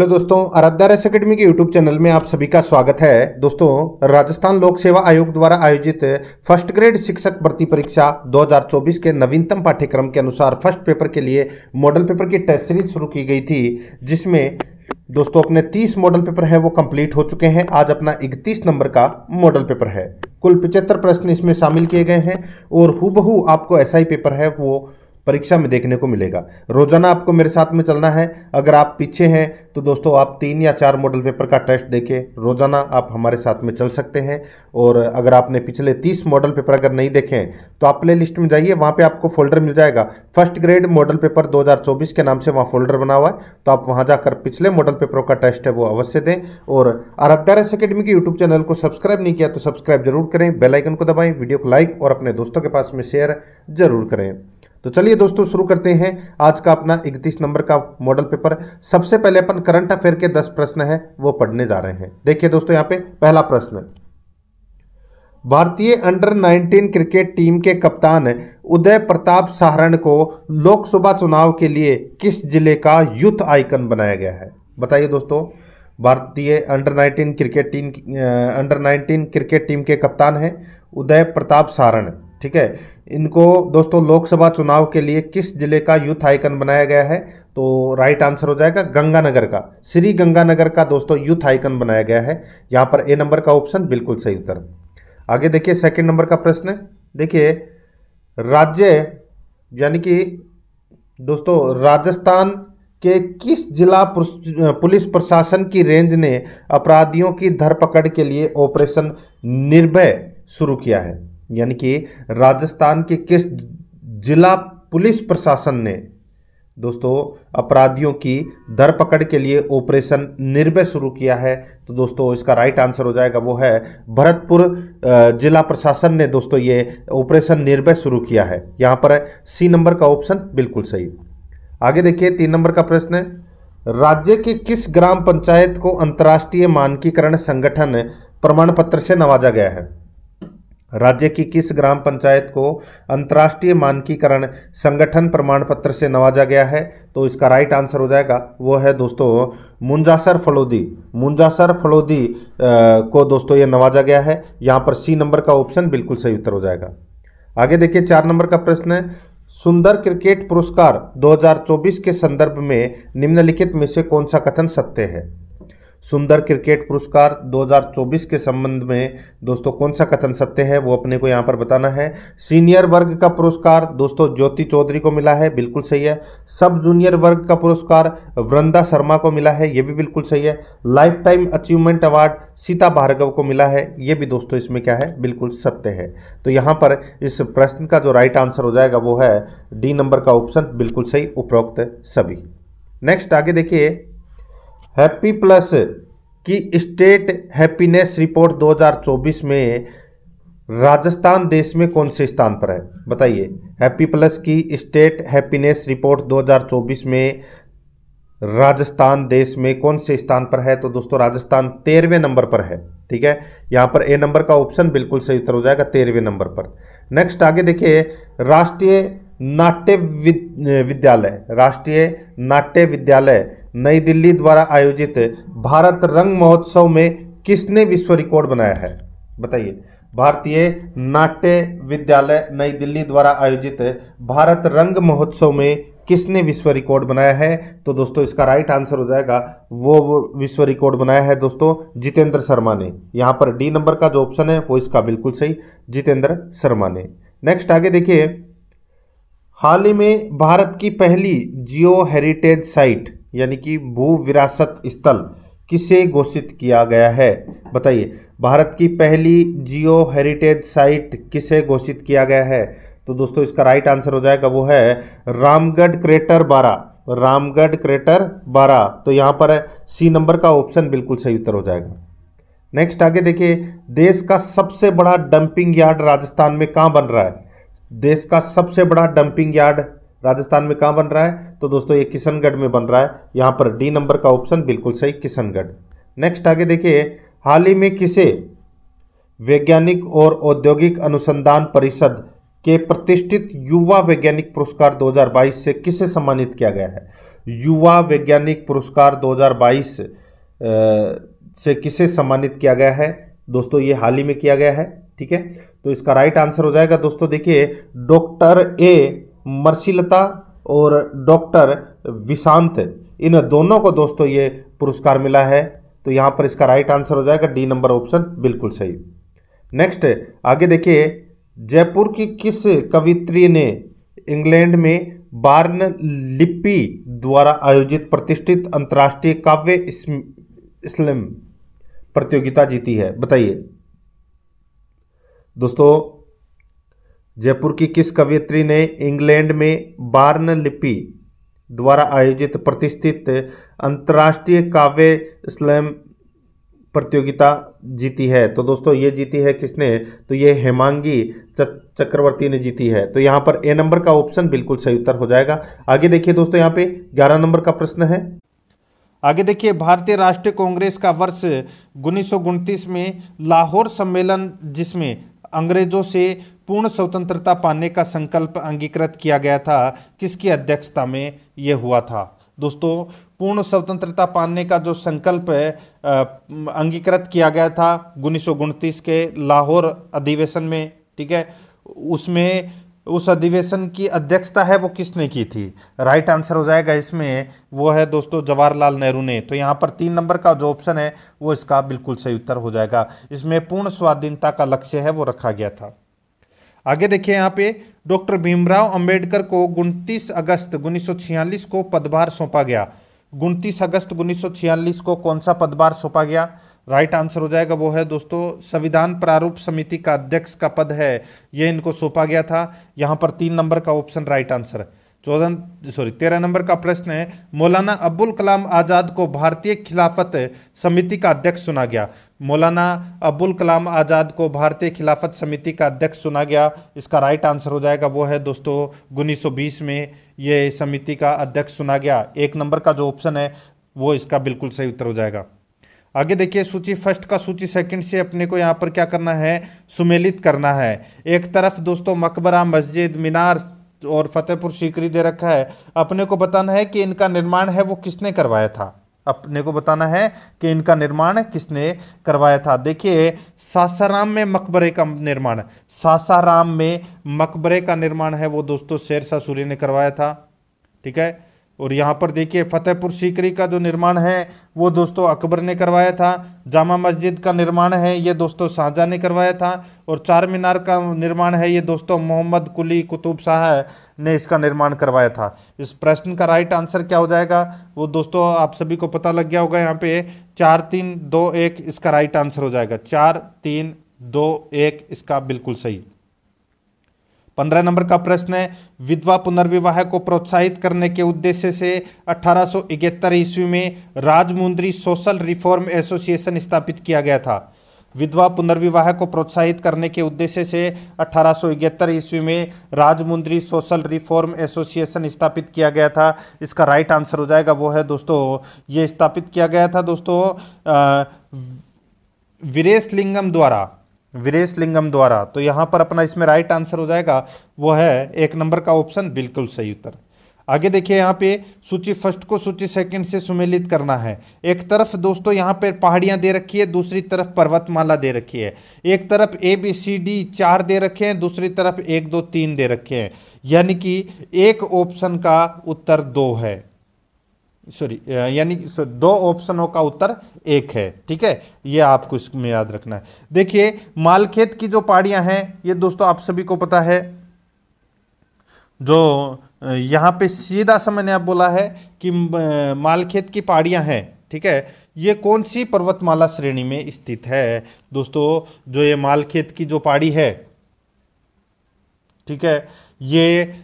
hello दोस्तों आराध्या रेस academy के यूट्यूब चैनल में आप सभी का स्वागत है दोस्तों राजस्थान लोक सेवा आयोग द्वारा आयोजित फर्स्ट ग्रेड शिक्षक भर्ती परीक्षा 2024 के नवीनतम पाठ्यक्रम के अनुसार फर्स्ट पेपर के लिए मॉडल पेपर की टेस्ट सीरीज शुरू की गई थी जिसमें दोस्तों अपने 30 मॉडल पेपर है वो कंप्लीट हो चुके हैं आज अपना 31 नंबर का मॉडल पेपर है कुल पिचहत्तर प्रश्न इसमें शामिल किए गए हैं और हु आपको ऐसा ही पेपर है वो परीक्षा में देखने को मिलेगा रोजाना आपको मेरे साथ में चलना है अगर आप पीछे हैं तो दोस्तों आप तीन या चार मॉडल पेपर का टेस्ट देखें रोजाना आप हमारे साथ में चल सकते हैं और अगर आपने पिछले तीस मॉडल पेपर अगर नहीं देखे हैं तो आप प्ले लिस्ट में जाइए वहाँ पर आपको फोल्डर मिल जाएगा फर्स्ट ग्रेड मॉडल पेपर दो के नाम से वहाँ फोल्डर बना हुआ है तो आप वहाँ जाकर पिछले मॉडल पेपरों का टेस्ट है वो अवश्य दें और आराध्यारस अकेडमी के यूट्यूब चैनल को सब्सक्राइब नहीं किया तो सब्सक्राइब जरूर करें बेलाइकन को दबाएं वीडियो को लाइक और अपने दोस्तों के पास में शेयर जरूर करें तो चलिए दोस्तों शुरू करते हैं आज का अपना इकतीस नंबर का मॉडल पेपर सबसे पहले अपन करंट अफेयर के दस प्रश्न हैं वो पढ़ने जा रहे हैं देखिए दोस्तों यहाँ पे पहला प्रश्न भारतीय अंडर 19 क्रिकेट टीम के कप्तान उदय प्रताप सहारण को लोकसभा चुनाव के लिए किस जिले का यूथ आइकन बनाया गया है बताइए दोस्तों भारतीय under 19 cricket team under 19 cricket team के कप्तान हैं उदय प्रताप सारण ठीक है इनको दोस्तों लोकसभा चुनाव के लिए किस जिले का यूथ आइकन बनाया गया है तो राइट आंसर हो जाएगा गंगानगर का श्री गंगानगर का दोस्तों यूथ आइकन बनाया गया है यहाँ पर ए नंबर का ऑप्शन बिल्कुल सही उत्तर आगे देखिए सेकंड नंबर का प्रश्न है देखिए राज्य यानी कि दोस्तों राजस्थान के किस जिला पुलिस प्रशासन की रेंज ने अपराधियों की धरपकड़ के लिए ऑपरेशन निर्भय शुरू किया है यानी कि राजस्थान के किस जिला पुलिस प्रशासन ने दोस्तों अपराधियों की धरपकड़ के लिए ऑपरेशन निर्भय शुरू किया है तो दोस्तों इसका राइट आंसर हो जाएगा वो है भरतपुर जिला प्रशासन ने दोस्तों ये ऑपरेशन निर्भय शुरू किया है यहाँ पर है सी नंबर का ऑप्शन बिल्कुल सही आगे देखिए तीन नंबर का प्रश्न है राज्य के किस ग्राम पंचायत को अंतर्राष्ट्रीय मानकीकरण संगठन प्रमाण पत्र से नवाजा गया है राज्य की किस ग्राम पंचायत को अंतर्राष्ट्रीय मानकीकरण संगठन प्रमाण पत्र से नवाजा गया है तो इसका राइट आंसर हो जाएगा वो है दोस्तों मुंजासर फलोदी मुंजासर फलोदी को दोस्तों ये नवाजा गया है यहाँ पर सी नंबर का ऑप्शन बिल्कुल सही उत्तर हो जाएगा आगे देखिए चार नंबर का प्रश्न है सुंदर क्रिकेट पुरस्कार 2024 के संदर्भ में निम्नलिखित में से कौन सा कथन सत्य है सुंदर क्रिकेट पुरस्कार 2024 के संबंध में दोस्तों कौन सा कथन सत्य है वो अपने को यहाँ पर बताना है सीनियर वर्ग का पुरस्कार दोस्तों ज्योति चौधरी को मिला है बिल्कुल सही है सब जूनियर वर्ग का पुरस्कार वृंदा शर्मा को मिला है ये भी बिल्कुल सही है lifetime achievement award Sita Bhargava को मिला है ये भी दोस्तों इसमें क्या है बिल्कुल सत्य है तो यहाँ पर इस प्रश्न का जो राइट आंसर हो जाएगा वो है डी नंबर का ऑप्शन बिल्कुल सही उपरोक्त सभी नेक्स्ट आगे देखिए हैप्पी प्लस की स्टेट हैप्पीनेस रिपोर्ट 2024 में राजस्थान देश में कौन से स्थान पर है बताइए हैप्पी प्लस की स्टेट हैप्पीनेस रिपोर्ट 2024 में राजस्थान देश में कौन से स्थान पर है तो दोस्तों राजस्थान तेरहवें नंबर पर है ठीक है यहाँ पर ए नंबर का ऑप्शन बिल्कुल सही उत्तर हो जाएगा तेरहवें नंबर पर नेक्स्ट आगे देखिए राष्ट्रीय नाट्य विद्यालय राष्ट्रीय नाट्य विद्यालय नई दिल्ली द्वारा आयोजित भारत रंग महोत्सव में किसने विश्व रिकॉर्ड बनाया है बताइए भारतीय नाट्य विद्यालय नई दिल्ली द्वारा आयोजित भारत रंग महोत्सव में किसने विश्व रिकॉर्ड बनाया है तो दोस्तों इसका राइट आंसर हो जाएगा वो विश्व रिकॉर्ड बनाया है दोस्तों जितेंद्र शर्मा ने यहाँ पर डी नंबर का जो ऑप्शन है वो इसका बिल्कुल सही जितेंद्र शर्मा ने नेक्स्ट आगे देखिए हाल ही में भारत की पहली जियो हेरिटेज साइट यानी कि भू विरासत स्थल किसे घोषित किया गया है बताइए भारत की पहली जियो हेरिटेज साइट किसे घोषित किया गया है तो दोस्तों इसका राइट आंसर हो जाएगा वो है रामगढ़ क्रेटर बारा रामगढ़ क्रेटर बारा तो यहाँ पर सी नंबर का ऑप्शन बिल्कुल सही उत्तर हो जाएगा नेक्स्ट आगे देखिए देश का सबसे बड़ा डंपिंग यार्ड राजस्थान में कहाँ बन रहा है देश का सबसे बड़ा डंपिंग यार्ड राजस्थान में कहाँ बन रहा है तो दोस्तों ये किशनगढ़ में बन रहा है यहाँ पर डी नंबर का ऑप्शन बिल्कुल सही किशनगढ़ नेक्स्ट आगे देखिए हाल ही में किसे वैज्ञानिक और औद्योगिक अनुसंधान परिषद के प्रतिष्ठित युवा वैज्ञानिक पुरस्कार 2022 से किसे सम्मानित किया गया है युवा वैज्ञानिक पुरस्कार 2022 से किसे सम्मानित किया गया है दोस्तों ये हाल ही में किया गया है ठीक है तो इसका राइट आंसर हो जाएगा दोस्तों देखिए डॉक्टर ए मर्सीलता और डॉक्टर विशांत इन दोनों को दोस्तों ये पुरस्कार मिला है तो यहाँ पर इसका राइट आंसर हो जाएगा डी नंबर ऑप्शन बिल्कुल सही नेक्स्ट आगे देखिए जयपुर की किस कवित्री ने इंग्लैंड में बार्न लिपि द्वारा आयोजित प्रतिष्ठित अंतर्राष्ट्रीय काव्य स्लम प्रतियोगिता जीती है बताइए दोस्तों जयपुर की किस कवियत्री ने इंग्लैंड में बार्न लिपि द्वारा आयोजित प्रतिष्ठित अंतर्राष्ट्रीय काव्य स्लैम प्रतियोगिता जीती है तो दोस्तों ये जीती है किसने तो ये हेमांगी चक्रवर्ती ने जीती है तो यहाँ पर ए नंबर का ऑप्शन बिल्कुल सही उत्तर हो जाएगा आगे देखिए दोस्तों यहाँ पे ग्यारह नंबर का प्रश्न है आगे देखिए भारतीय राष्ट्रीय कांग्रेस का वर्ष उन्नीस में लाहौर सम्मेलन जिसमें अंग्रेजों से पूर्ण स्वतंत्रता पाने का संकल्प अंगीकृत किया गया था किसकी अध्यक्षता में यह हुआ था दोस्तों पूर्ण स्वतंत्रता पाने का जो संकल्प अंगीकृत किया गया था उन्नीस के लाहौर अधिवेशन में ठीक है उसमें उस अधिवेशन की अध्यक्षता है वो किसने की थी राइट आंसर हो जाएगा इसमें वो है दोस्तों जवाहरलाल नेहरू ने तो यहाँ पर तीन नंबर का जो ऑप्शन है वो इसका बिल्कुल सही उत्तर हो जाएगा इसमें पूर्ण स्वाधीनता का लक्ष्य है वो रखा गया था आगे देखिए यहाँ पे डॉक्टर भीमराव अंबेडकर को उनतीस अगस्त उन्नीस को पदभार सौंपा गया उनतीस अगस्त उन्नीस को कौन सा पदभार सौंपा गया राइट आंसर हो जाएगा वो है दोस्तों संविधान प्रारूप समिति का अध्यक्ष का पद है ये इनको सौंपा गया था यहाँ पर तीन नंबर का ऑप्शन राइट आंसर चौदह सॉरी तेरह नंबर का प्रश्न है मौलाना अब्दुल कलाम आज़ाद को भारतीय खिलाफत समिति का अध्यक्ष सुना गया मौलाना अबुल कलाम आज़ाद को भारतीय खिलाफत समिति का अध्यक्ष चुना गया इसका राइट आंसर हो जाएगा वो है दोस्तों उन्नीस में ये समिति का अध्यक्ष चुना गया एक नंबर का जो ऑप्शन है वो इसका बिल्कुल सही उत्तर हो जाएगा आगे देखिए सूची फर्स्ट का सूची सेकंड से अपने को यहाँ पर क्या करना है सुमेलित करना है एक तरफ दोस्तों मकबरा मस्जिद मीनार और फतेहपुर सीकरी दे रखा है अपने को बताना है कि इनका निर्माण है वो किसने करवाया था अपने को बताना है कि इनका निर्माण किसने करवाया था देखिए सासाराम में मकबरे का निर्माण सासाराम में मकबरे का निर्माण है वो दोस्तों शेर शाह सूरी ने करवाया था ठीक है और यहाँ पर देखिए फतेहपुर सीकरी का जो निर्माण है वो दोस्तों अकबर ने करवाया था जामा मस्जिद का निर्माण है ये दोस्तों शाहजहाँ ने करवाया था और चार मीनार का निर्माण है ये दोस्तों मोहम्मद कुली कुतुब शाह ने इसका निर्माण करवाया था इस प्रश्न का राइट आंसर क्या हो जाएगा वो दोस्तों आप सभी को पता लग गया होगा यहाँ पे चार तीन दो एक इसका राइट आंसर हो जाएगा चार तीन दो एक इसका बिल्कुल सही पंद्रह नंबर का प्रश्न है विधवा पुनर्विवाह को प्रोत्साहित करने के उद्देश्य से अठारह ईस्वी में राजमुंद्री सोशल रिफॉर्म एसोसिएशन स्थापित किया गया था विधवा पुनर्विवाह को प्रोत्साहित करने के उद्देश्य से अठारह ईस्वी में राजमुंद्री सोशल रिफॉर्म एसोसिएशन स्थापित किया गया था इसका राइट आंसर हो जाएगा वो है दोस्तों ये स्थापित किया गया था दोस्तों वीरेश लिंगम द्वारा वीरेश लिंगम द्वारा तो यहाँ पर अपना इसमें राइट आंसर हो जाएगा वो है एक नंबर का ऑप्शन बिल्कुल सही उत्तर आगे देखिए यहाँ पे सूची फर्स्ट को सूची सेकंड से सुमेलित करना है एक तरफ दोस्तों यहाँ पर पहाड़ियाँ दे रखी है दूसरी तरफ पर्वतमाला दे रखी है एक तरफ ए बी सी डी चार दे रखे हैं दूसरी तरफ एक दो तीन दे रखे हैं यानी कि एक ऑप्शन का उत्तर दो है सॉरी यानी दो ऑप्शनों का उत्तर एक है ठीक है ये आपको इसमें याद रखना है देखिए मालखेत की जो पहाड़ियाँ हैं ये दोस्तों आप सभी को पता है जो यहाँ पे सीधा सा मैंने आप बोला है कि मालखेत की पहाड़ियाँ हैं ठीक है ये कौन सी पर्वतमाला श्रेणी में स्थित है दोस्तों जो ये मालखेत की जो पहाड़ी है ठीक है ये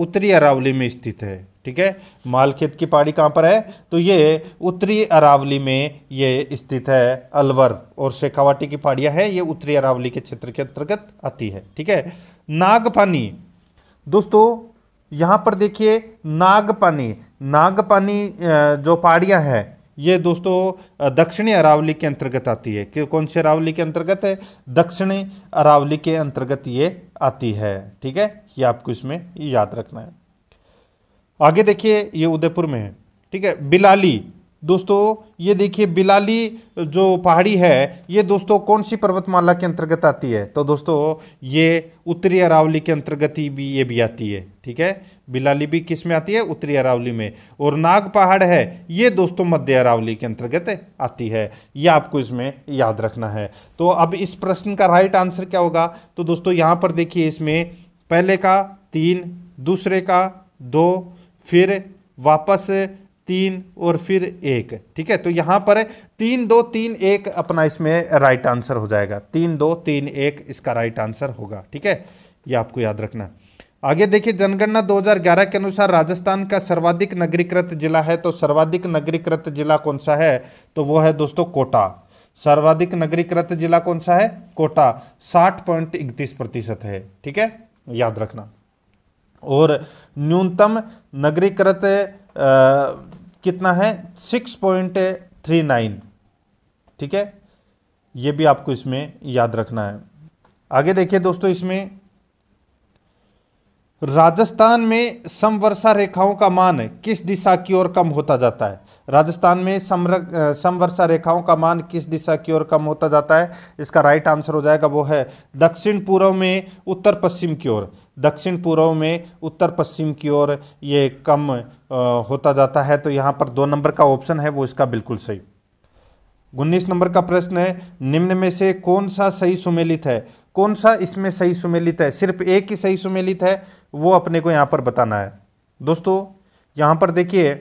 उत्तरी अरावली में स्थित है ठीक है मालखेत की पहाड़ी कहाँ पर है तो ये उत्तरी अरावली में ये स्थित है अलवर और शेखावाटी की पहाड़ियाँ हैं ये उत्तरी अरावली के क्षेत्र के अंतर्गत आती है ठीक है नागपानी दोस्तों यहाँ पर देखिए नागपानी नागपानी जो पहाड़ियाँ हैं ये दोस्तों दक्षिणी अरावली के अंतर्गत आती है कि कौन से अरावली के अंतर्गत है दक्षिणी अरावली के अंतर्गत ये आती है ठीक है ये आपको इसमें याद रखना है आगे देखिए ये उदयपुर में है ठीक है बिलाली दोस्तों ये देखिए बिलाली जो पहाड़ी है ये दोस्तों कौन सी पर्वतमाला के अंतर्गत आती है तो दोस्तों ये उत्तरी अरावली के अंतर्गत ही भी ये भी आती है ठीक है बिलाली भी किस में आती है उत्तरी अरावली में और नाग पहाड़ है ये दोस्तों मध्य अरावली के अंतर्गत आती है ये आपको इसमें याद रखना है तो अब इस प्रश्न का राइट आंसर क्या होगा तो दोस्तों यहाँ पर देखिए इसमें पहले का तीन दूसरे का दो फिर वापस तीन और फिर एक ठीक है तो यहां पर तीन दो तीन एक अपना इसमें राइट आंसर हो जाएगा तीन दो तीन एक इसका राइट आंसर होगा ठीक है ये आपको याद रखना आगे देखिए जनगणना 2011 के अनुसार राजस्थान का सर्वाधिक नगरीकृत जिला है तो सर्वाधिक नगरीकृत जिला कौन सा है तो वो है दोस्तों कोटा सर्वाधिक नगरीकृत जिला कौन सा है कोटा साठ पॉइंट इकतीस प्रतिशत है ठीक है याद रखना और न्यूनतम नगरीकृत कितना है सिक्स पॉइंट थ्री नाइन ठीक है ये भी आपको इसमें याद रखना है आगे देखिए दोस्तों इसमें राजस्थान में समवर्षा रेखाओं का मान किस दिशा की ओर कम होता जाता है राजस्थान में समर समवर्षा रेखाओं का मान किस दिशा की ओर कम होता जाता है इसका राइट आंसर हो जाएगा वो है दक्षिण पूर्व में उत्तर पश्चिम की ओर दक्षिण पूर्व में उत्तर पश्चिम की ओर ये कम होता जाता है तो यहाँ पर दो नंबर का ऑप्शन है वो इसका बिल्कुल सही उन्नीस नंबर का प्रश्न है निम्न में से कौन सा सही सुमेलित है कौन सा इसमें सही सुमेलित है सिर्फ एक ही सही सुमेलित है वो अपने को यहाँ पर बताना है दोस्तों यहाँ पर देखिए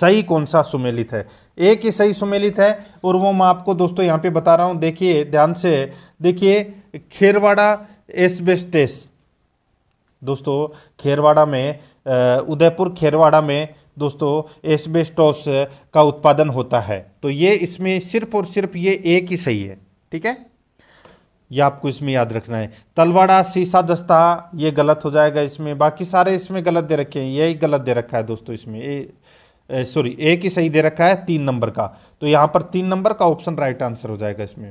सही कौन सा सुमेलित है एक ही सही सुमेलित है और वो मैं आपको दोस्तों यहाँ पे बता रहा हूँ देखिए ध्यान से देखिए खेरवाड़ा एसबेस्टेस दोस्तों खेरवाड़ा में उदयपुर खेरवाड़ा में दोस्तों एसबेस्टोस का उत्पादन होता है तो ये इसमें सिर्फ और सिर्फ ये एक ही सही है ठीक है ये आपको इसमें याद रखना है तलवाड़ा सीसा दस्ता ये गलत हो जाएगा इसमें बाकी सारे इसमें गलत दे रखे हैं यही गलत दे रखा है दोस्तों इसमें सॉरी एक ही सही दे रखा है तीन नंबर का तो यहाँ पर तीन नंबर का ऑप्शन राइट आंसर हो जाएगा इसमें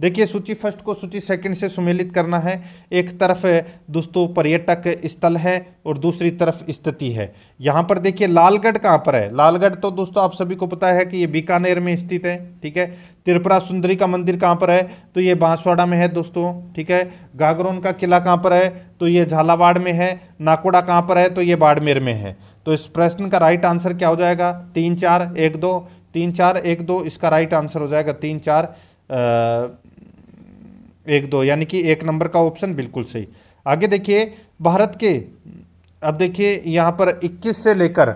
देखिए सूची फर्स्ट को सूची सेकंड से सुमेलित करना है एक तरफ दोस्तों पर्यटक स्थल है और दूसरी तरफ स्थिति है यहाँ पर देखिए लालगढ़ कहाँ पर है लालगढ़ तो दोस्तों आप सभी को पता है कि ये बीकानेर में स्थित है ठीक है त्रिपुरा सुंदरी का मंदिर कहाँ पर है तो ये बांसवाड़ा में है दोस्तों ठीक है घाघरोन का किला कहाँ पर है तो ये झालावाड़ में है नाकोड़ा कहाँ पर है तो ये बाड़मेर में है तो इस प्रश्न का राइट आंसर क्या हो जाएगा तीन चार एक दो तीन चार एक दो इसका राइट आंसर हो जाएगा तीन चार एक दो यानी कि एक नंबर का ऑप्शन बिल्कुल सही आगे देखिए भारत के अब देखिए यहाँ पर 21 से लेकर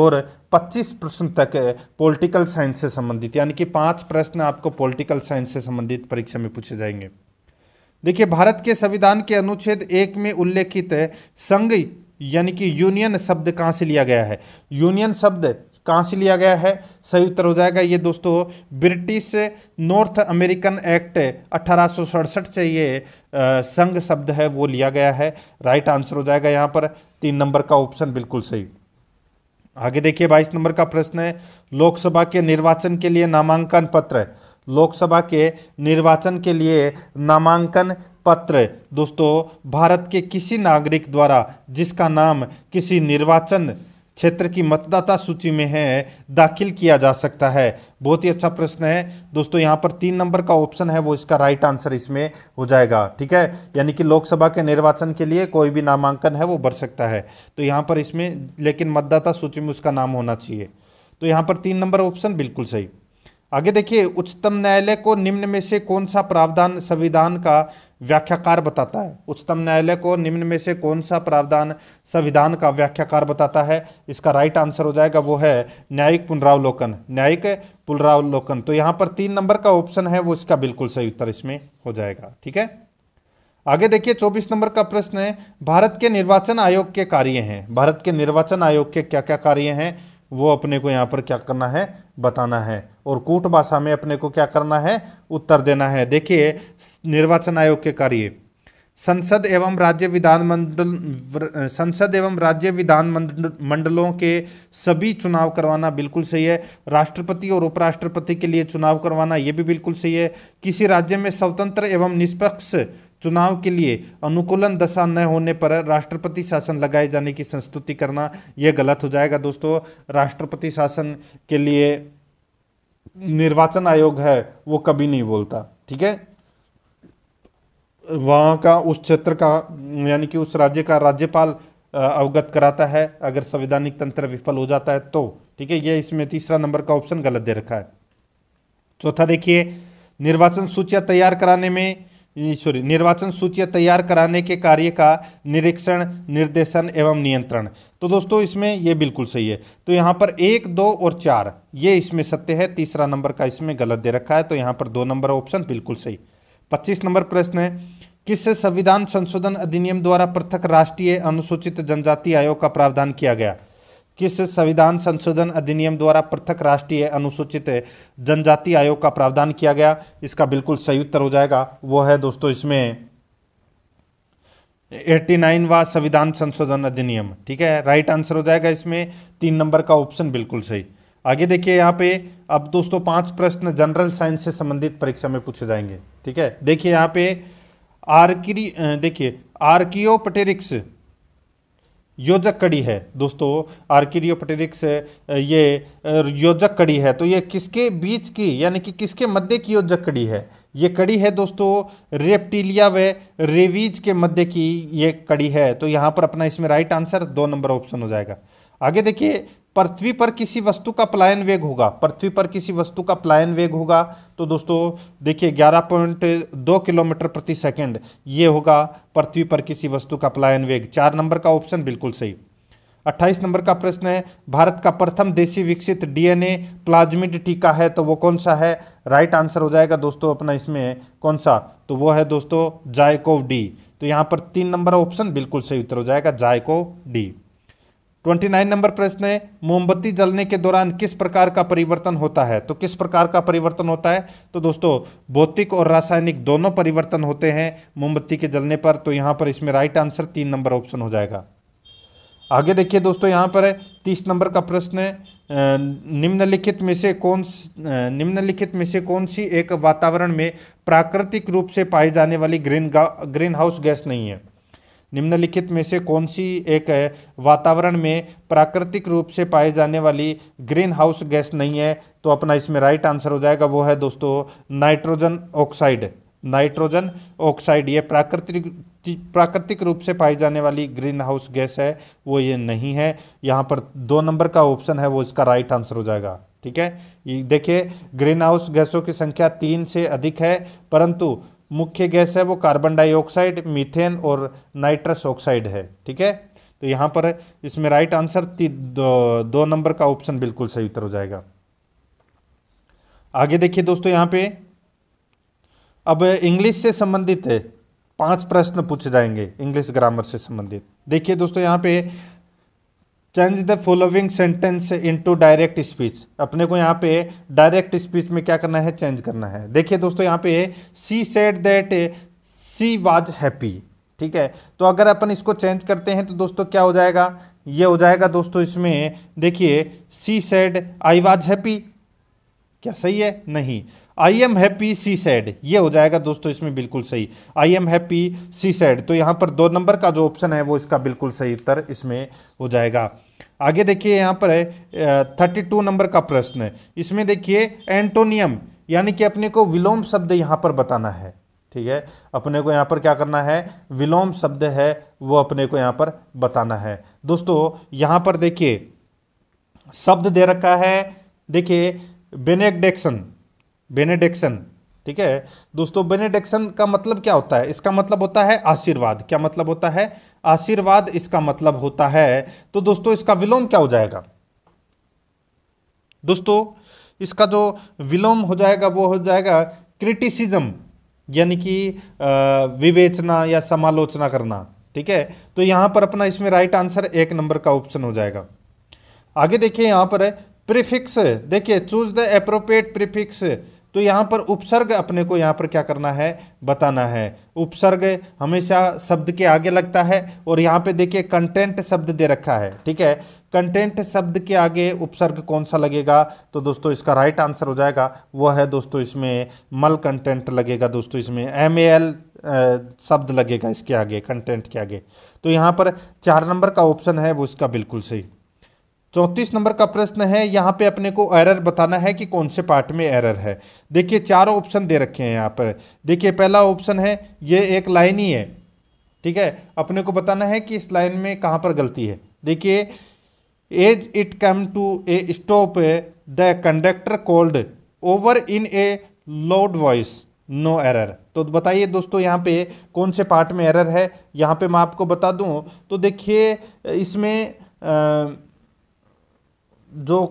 और 25 प्रश्न तक पॉलिटिकल साइंस से संबंधित यानी कि पांच प्रश्न आपको पॉलिटिकल साइंस से संबंधित परीक्षा में पूछे जाएंगे देखिए भारत के संविधान के अनुच्छेद एक में उल्लेखित संघ यानी कि यूनियन शब्द कहाँ से लिया गया है यूनियन शब्द कहाँ से लिया गया है सही उत्तर हो जाएगा ये दोस्तों ब्रिटिश नॉर्थ अमेरिकन एक्ट अठारह से ये संघ शब्द है वो लिया गया है राइट आंसर हो जाएगा यहाँ पर तीन नंबर का ऑप्शन बिल्कुल सही आगे देखिए बाईस नंबर का प्रश्न है लोकसभा के निर्वाचन के लिए नामांकन पत्र लोकसभा के निर्वाचन के लिए नामांकन पत्र दोस्तों भारत के किसी नागरिक द्वारा जिसका नाम किसी निर्वाचन क्षेत्र की मतदाता सूची में है दाखिल किया जा सकता है बहुत ही अच्छा प्रश्न है दोस्तों यहाँ पर तीन नंबर का ऑप्शन है वो इसका राइट आंसर इसमें हो जाएगा ठीक है यानी कि लोकसभा के निर्वाचन के लिए कोई भी नामांकन है वो भर सकता है तो यहाँ पर इसमें लेकिन मतदाता सूची में उसका नाम होना चाहिए तो यहाँ पर तीन नंबर ऑप्शन बिल्कुल सही आगे देखिए उच्चतम न्यायालय को निम्न में से कौन सा प्रावधान संविधान का व्याख्याकार बताता है उच्चतम न्यायालय को निम्न में से कौन सा प्रावधान संविधान का व्याख्याकार बताता है इसका राइट आंसर हो जाएगा वो है न्यायिक पुनरावलोकन न्यायिक पुनरावलोकन तो यहां पर तीन नंबर का ऑप्शन है वो इसका बिल्कुल सही उत्तर इसमें हो जाएगा ठीक है आगे देखिए 24 नंबर का प्रश्न है भारत के निर्वाचन आयोग के कार्य हैं भारत के निर्वाचन आयोग के क्या क्या कार्य हैं वो अपने को यहाँ पर क्या करना है बताना है और कूट भाषा में अपने को क्या करना है उत्तर देना है देखिए निर्वाचन आयोग के कार्य संसद एवं राज्य विधानमंडल संसद एवं राज्य विधान मंडलों के सभी चुनाव करवाना बिल्कुल सही है राष्ट्रपति और उपराष्ट्रपति के लिए चुनाव करवाना ये भी बिल्कुल सही है किसी राज्य में स्वतंत्र एवं निष्पक्ष चुनाव के लिए अनुकूलन दशा न होने पर राष्ट्रपति शासन लगाए जाने की संस्तुति करना यह गलत हो जाएगा दोस्तों राष्ट्रपति शासन के लिए निर्वाचन आयोग है वो कभी नहीं बोलता ठीक है वहाँ का उस क्षेत्र का यानी कि उस राज्य का राज्यपाल अवगत कराता है अगर संवैधानिक तंत्र विफल हो जाता है तो ठीक है यह इसमें तीसरा नंबर का ऑप्शन गलत दे रखा है चौथा देखिए निर्वाचन सूचियाँ तैयार कराने में सॉरी निर्वाचन सूचियाँ तैयार कराने के कार्य का निरीक्षण निर्देशन एवं नियंत्रण तो दोस्तों इसमें ये बिल्कुल सही है तो यहाँ पर एक दो और चार ये इसमें सत्य है तीसरा नंबर का इसमें गलत दे रखा है तो यहाँ पर दो नंबर ऑप्शन बिल्कुल सही पच्चीस नंबर प्रश्न है किस संविधान संशोधन अधिनियम द्वारा पृथक राष्ट्रीय अनुसूचित जनजाति आयोग का प्रावधान किया गया किस संविधान संशोधन अधिनियम द्वारा पृथक राष्ट्रीय अनुसूचित जनजाति आयोग का प्रावधान किया गया इसका बिल्कुल सही उत्तर हो जाएगा वो है दोस्तों इसमें व संविधान संशोधन अधिनियम ठीक है राइट आंसर हो जाएगा इसमें तीन नंबर का ऑप्शन बिल्कुल सही आगे देखिए यहाँ पे अब दोस्तों पांच प्रश्न जनरल साइंस से संबंधित परीक्षा में पूछे जाएंगे ठीक है देखिए यहाँ पे आर्किरी देखिए आर्कियोपटेरिक्स योजक कड़ी है दोस्तों आर्किडियोपटेरिक्स ये योजक कड़ी है तो ये किसके बीच की यानी कि किसके मध्य की योजक कड़ी है ये कड़ी है दोस्तों रेप्टिलिया व रेवीज के मध्य की ये कड़ी है तो यहाँ पर अपना इसमें राइट आंसर दो नंबर ऑप्शन हो जाएगा आगे देखिए पृथ्वी पर किसी वस्तु का पलायन वेग होगा पृथ्वी पर किसी वस्तु का पलायन वेग होगा तो दोस्तों देखिए ग्यारह पॉइंट दो किलोमीटर प्रति सेकंड ये होगा पृथ्वी पर किसी वस्तु का पलायन वेग चार नंबर का ऑप्शन बिल्कुल सही अट्ठाईस नंबर का प्रश्न है भारत का प्रथम देशी विकसित डीएनए प्लाज्मिड टीका है तो वो कौन सा है राइट आंसर हो जाएगा दोस्तों अपना इसमें कौन सा तो वो है दोस्तों जायकोव डी तो यहाँ पर तीन नंबर ऑप्शन बिल्कुल सही उत्तर हो जाएगा ZyCoV D twenty nine number प्रश्न है मोमबत्ती जलने के दौरान किस प्रकार का परिवर्तन होता है तो किस प्रकार का परिवर्तन होता है तो दोस्तों भौतिक और रासायनिक दोनों परिवर्तन होते हैं मोमबत्ती के जलने पर तो यहाँ पर इसमें राइट आंसर तीन नंबर ऑप्शन हो जाएगा आगे देखिए दोस्तों यहाँ पर है तीस नंबर का प्रश्न है निम्नलिखित में से कौन निम्नलिखित में से कौन सी एक वातावरण में प्राकृतिक रूप से पाई जाने वाली ग्रीन ग्रीन हाउस गैस नहीं है निम्नलिखित में से कौन सी एक वातावरण में प्राकृतिक रूप से पाए जाने वाली ग्रीन हाउस गैस नहीं है तो अपना इसमें राइट आंसर हो जाएगा वो है दोस्तों नाइट्रोजन ऑक्साइड नाइट्रोजन ऑक्साइड ये प्राकृतिक प्राकृतिक रूप से पाई जाने वाली ग्रीन हाउस गैस है वो ये नहीं है यहाँ पर दो नंबर का ऑप्शन है वो इसका राइट आंसर हो जाएगा ठीक है देखिए ग्रीन हाउस गैसों की संख्या तीन से अधिक है परंतु मुख्य गैस है वो कार्बन डाइऑक्साइड मीथेन और नाइट्रस ऑक्साइड है ठीक है तो यहाँ पर इसमें राइट आंसर दो, दो नंबर का ऑप्शन बिल्कुल सही उत्तर हो जाएगा आगे देखिए दोस्तों यहाँ पे अब इंग्लिश से संबंधित है पांच प्रश्न पूछे जाएंगे इंग्लिश ग्रामर से संबंधित देखिए दोस्तों यहाँ पे change the following sentence into direct speech अपने को यहाँ पे डायरेक्ट स्पीच में क्या करना है चेंज करना है देखिए दोस्तों यहाँ पे she said that she was happy ठीक है तो अगर अपन इसको चेंज करते हैं तो दोस्तों क्या हो जाएगा ये हो जाएगा दोस्तों इसमें देखिए she said I was happy क्या सही है नहीं I am happy she said ये हो जाएगा दोस्तों इसमें बिल्कुल सही I am happy she said तो यहाँ पर दो नंबर का जो ऑप्शन है वो इसका बिल्कुल सही उत्तर इसमें हो जाएगा आगे देखिए यहाँ पर है थर्टी टू नंबर का प्रश्न है इसमें देखिए एंटोनियम यानी कि अपने को विलोम शब्द यहाँ पर बताना है ठीक है अपने को यहाँ पर क्या करना है विलोम शब्द है वो अपने को यहाँ पर बताना है दोस्तों यहाँ पर देखिए शब्द दे रखा है देखिए बेनेडेक्शन बेनेडेक्शन ठीक है दोस्तों बेनेडेक्शन का मतलब क्या होता है इसका मतलब होता है आशीर्वाद क्या मतलब होता है आशीर्वाद इसका मतलब होता है तो दोस्तों इसका विलोम क्या हो जाएगा दोस्तों इसका जो विलोम हो जाएगा वो हो जाएगा क्रिटिसिज्म यानी कि विवेचना या समालोचना करना ठीक है तो यहां पर अपना इसमें राइट आंसर एक नंबर का ऑप्शन हो जाएगा आगे देखिए यहां पर है प्रीफिक्स देखिए चूज द अप्रोप्रिएट प्रीफिक्स तो यहां पर उपसर्ग अपने को यहां पर क्या करना है बताना है उपसर्ग हमेशा शब्द के आगे लगता है और यहाँ पे देखिए कंटेंट शब्द दे रखा है ठीक है कंटेंट शब्द के आगे उपसर्ग कौन सा लगेगा तो दोस्तों इसका राइट आंसर हो जाएगा वह है दोस्तों इसमें मल कंटेंट लगेगा दोस्तों इसमें एम ए एल शब्द लगेगा इसके आगे कंटेंट के आगे तो यहाँ पर चार नंबर का ऑप्शन है वो इसका बिल्कुल सही चौंतीस नंबर का प्रश्न है यहाँ पे अपने को एरर बताना है कि कौन से पार्ट में एरर है देखिए चारों ऑप्शन दे रखे हैं यहाँ पर देखिए पहला ऑप्शन है ये एक लाइन ही है ठीक है अपने को बताना है कि इस लाइन में कहाँ पर गलती है देखिए as it come to a stop the conductor called over in a loud voice no error तो बताइए दोस्तों यहाँ पे कौन से पार्ट में एरर है यहाँ पे मैं आपको बता दूँ तो देखिए इसमें आ, जो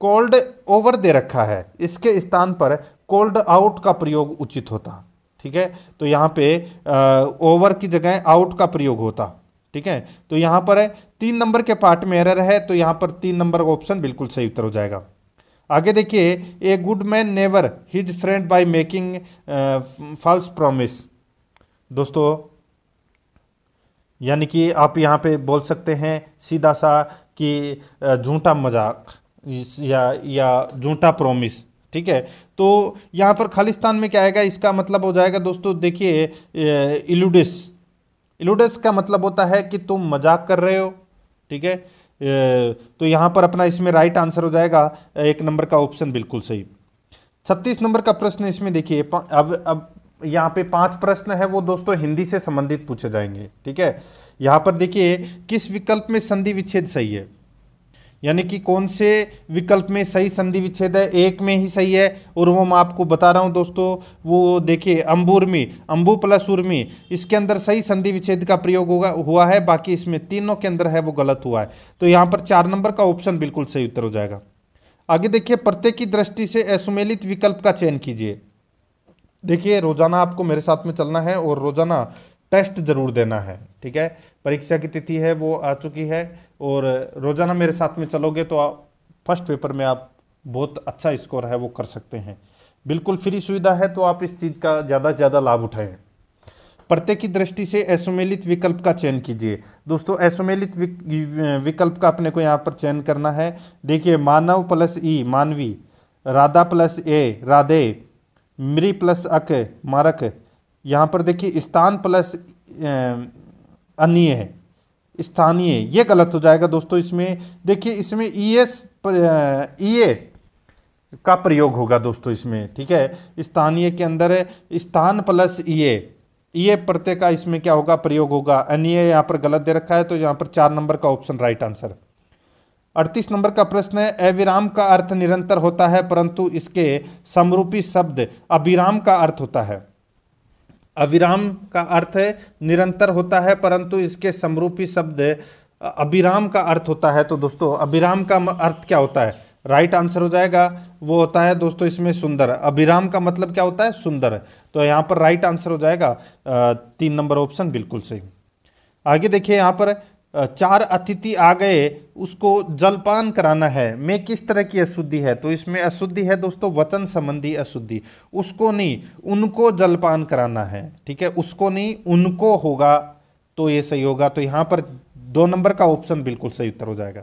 कोल्ड ओवर दे रखा है इसके स्थान पर कोल्ड आउट का प्रयोग उचित होता ठीक है तो यहाँ पे ओवर की जगह आउट का प्रयोग होता ठीक है तो यहाँ पर है तीन नंबर के पार्ट में एरर है तो यहाँ पर तीन नंबर का ऑप्शन बिल्कुल सही उत्तर हो जाएगा आगे देखिए a good man never his friend by making false promise दोस्तों यानी कि आप यहाँ पे बोल सकते हैं सीधा सा कि झूठा मजाक या या झूठा प्रोमिस ठीक है तो यहाँ पर खालिस्तान में क्या आएगा इसका मतलब हो जाएगा दोस्तों देखिए इलूडिस इलूडिस का मतलब होता है कि तुम मजाक कर रहे हो ठीक है तो यहाँ पर अपना इसमें राइट आंसर हो जाएगा एक नंबर का ऑप्शन बिल्कुल सही छत्तीस नंबर का प्रश्न इसमें देखिए अब अब यहाँ पे पांच प्रश्न है वो दोस्तों हिंदी से संबंधित पूछे जाएंगे ठीक है यहाँ पर देखिए किस विकल्प में संधि विच्छेद सही है यानी कि कौन से विकल्प में सही संधि विच्छेद है एक में ही सही है और वो मैं आपको बता रहा हूँ दोस्तों वो देखिए अंबूर्मी अंबू प्लस उर्मी इसके अंदर सही संधि विच्छेद का प्रयोग होगा हुआ है बाकी इसमें तीनों के अंदर है वो गलत हुआ है तो यहाँ पर चार नंबर का ऑप्शन बिल्कुल सही उत्तर हो जाएगा आगे देखिए प्रत्येक की दृष्टि से असुमेलित विकल्प का चयन कीजिए देखिए रोजाना आपको मेरे साथ में चलना है और रोजाना टेस्ट ज़रूर देना है ठीक है परीक्षा की तिथि है वो आ चुकी है और रोज़ाना मेरे साथ में चलोगे तो आप फर्स्ट पेपर में आप बहुत अच्छा स्कोर है वो कर सकते हैं बिल्कुल फ्री सुविधा है तो आप इस चीज़ का ज़्यादा से ज़्यादा लाभ उठाएं प्रत्येक की दृष्टि से असुमेलित विकल्प का चयन कीजिए दोस्तों असुमेलित विकल्प का अपने को यहाँ पर चयन करना है देखिए मानव प्लस ई मानवी राधा प्लस ए राधे मृ प्लस अक मारक यहाँ पर देखिए स्थान प्लस अन्य है स्थानीय ये गलत हो जाएगा दोस्तों इसमें देखिए इसमें ई एस ई ए का प्रयोग होगा दोस्तों इसमें ठीक है स्थानीय के अंदर स्थान प्लस ई ए ये प्रत्यय का इसमें क्या होगा प्रयोग होगा अन्य यहाँ पर गलत दे रखा है तो यहाँ पर चार नंबर का ऑप्शन राइट आंसर अड़तीस नंबर का प्रश्न है अविराम का अर्थ निरंतर होता है परंतु इसके समरूपी शब्द अभिराम का अर्थ होता है अविराम का अर्थ है निरंतर होता है परंतु इसके समरूपी शब्द अभिराम का अर्थ होता है तो दोस्तों अभिराम का अर्थ क्या होता है राइट आंसर हो जाएगा वो होता है दोस्तों इसमें सुंदर अभिराम का मतलब क्या होता है सुंदर तो यहाँ पर राइट आंसर हो जाएगा तीन नंबर ऑप्शन बिल्कुल सही आगे देखिए यहाँ पर चार अतिथि आ गए उसको जलपान कराना है में किस तरह की अशुद्धि है तो इसमें अशुद्धि है दोस्तों वचन संबंधी अशुद्धि उसको नहीं उनको जलपान कराना है ठीक है उसको नहीं उनको होगा तो ये सही होगा तो यहाँ पर दो नंबर का ऑप्शन बिल्कुल सही उत्तर हो जाएगा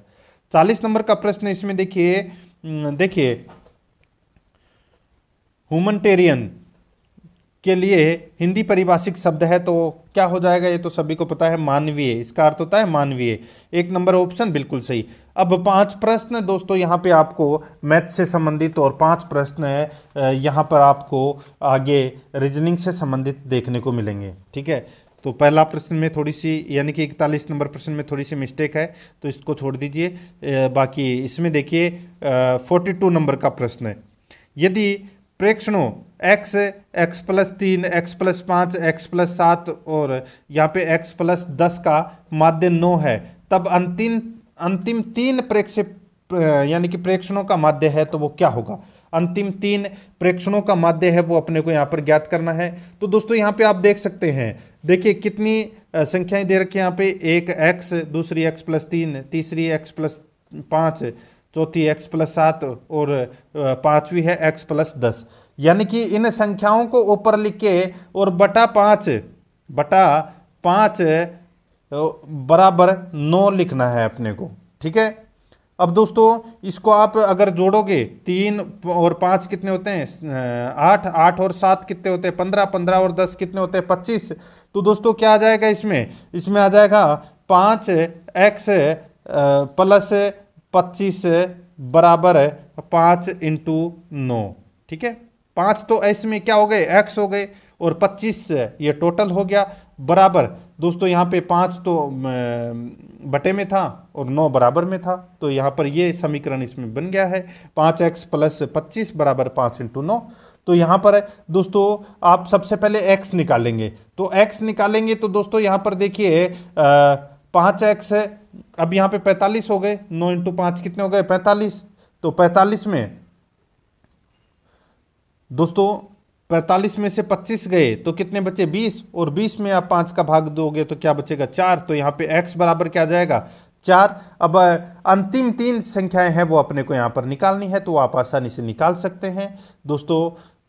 चालीस नंबर का प्रश्न इसमें देखिए देखिए ह्यूमनटेरियन के लिए हिंदी परिभाषिक शब्द है तो क्या हो जाएगा ये तो सभी को पता है मानवीय इसका अर्थ होता है मानवीय एक नंबर ऑप्शन बिल्कुल सही अब पांच प्रश्न दोस्तों यहाँ पे आपको मैथ से संबंधित और पांच प्रश्न यहाँ पर आपको आगे रीजनिंग से संबंधित देखने को मिलेंगे ठीक है तो पहला प्रश्न में थोड़ी सी यानी कि इकतालीस नंबर प्रश्न में थोड़ी सी मिस्टेक है तो इसको छोड़ दीजिए बाकी इसमें देखिए फोर्टी टू नंबर का प्रश्न है यदि प्रेक्षणों x x प्लस तीन एक्स प्लस पाँच एक्स प्लस सात और यहाँ पे x प्लस दस का माध्य नौ है तब अंतिम अंतिम तीन प्रेक्ष यानी कि प्रेक्षणों का माध्य है तो वो क्या होगा अंतिम तीन प्रेक्षणों का माध्य है वो अपने को यहाँ पर ज्ञात करना है तो दोस्तों यहाँ पे आप देख सकते हैं देखिए कितनी संख्याएं दे रखी है यहाँ पे एक एक्स दूसरी एक्स प्लस तीन तीसरी एक्स प्लस पाँच चौथी एक्स प्लस सात और पांचवी है एक्स प्लस दस यानी कि इन संख्याओं को ऊपर लिख के और बटा पाँच बटा पाँच बराबर नौ लिखना है अपने को ठीक है अब दोस्तों इसको आप अगर जोड़ोगे तीन और पाँच कितने होते हैं आठ आठ और सात कितने होते हैं पंद्रह पंद्रह और दस कितने होते हैं पच्चीस तो दोस्तों क्या आ जाएगा इसमें इसमें आ जाएगा पाँच एक्स प्लस पच्चीस बराबर है पाँच इंटू नौ ठीक है पाँच तो ऐसे में क्या हो गए एक्स हो गए और पच्चीस ये टोटल हो गया बराबर दोस्तों यहाँ पे पाँच तो बटे में था और नौ बराबर में था तो यहाँ पर ये समीकरण इसमें बन गया है पाँच एक्स प्लस पच्चीस बराबर पाँच इंटू नौ तो यहाँ पर दोस्तों आप सबसे पहले एक्स निकालेंगे तो एक्स निकालेंगे तो दोस्तों यहाँ पर देखिए पाँच एक्स है अब यहाँ पे पैंतालीस हो गए नौ इंटू पाँच कितने हो गए पैंतालीस तो पैंतालीस में दोस्तों पैंतालीस में से पच्चीस गए तो कितने बचे बीस और बीस में आप पाँच का भाग दोगे तो क्या बचेगा चार तो यहाँ पे एक्स बराबर क्या जाएगा चार अब अंतिम तीन संख्याएं हैं वो अपने को यहाँ पर निकालनी है तो आप आसानी से निकाल सकते हैं दोस्तों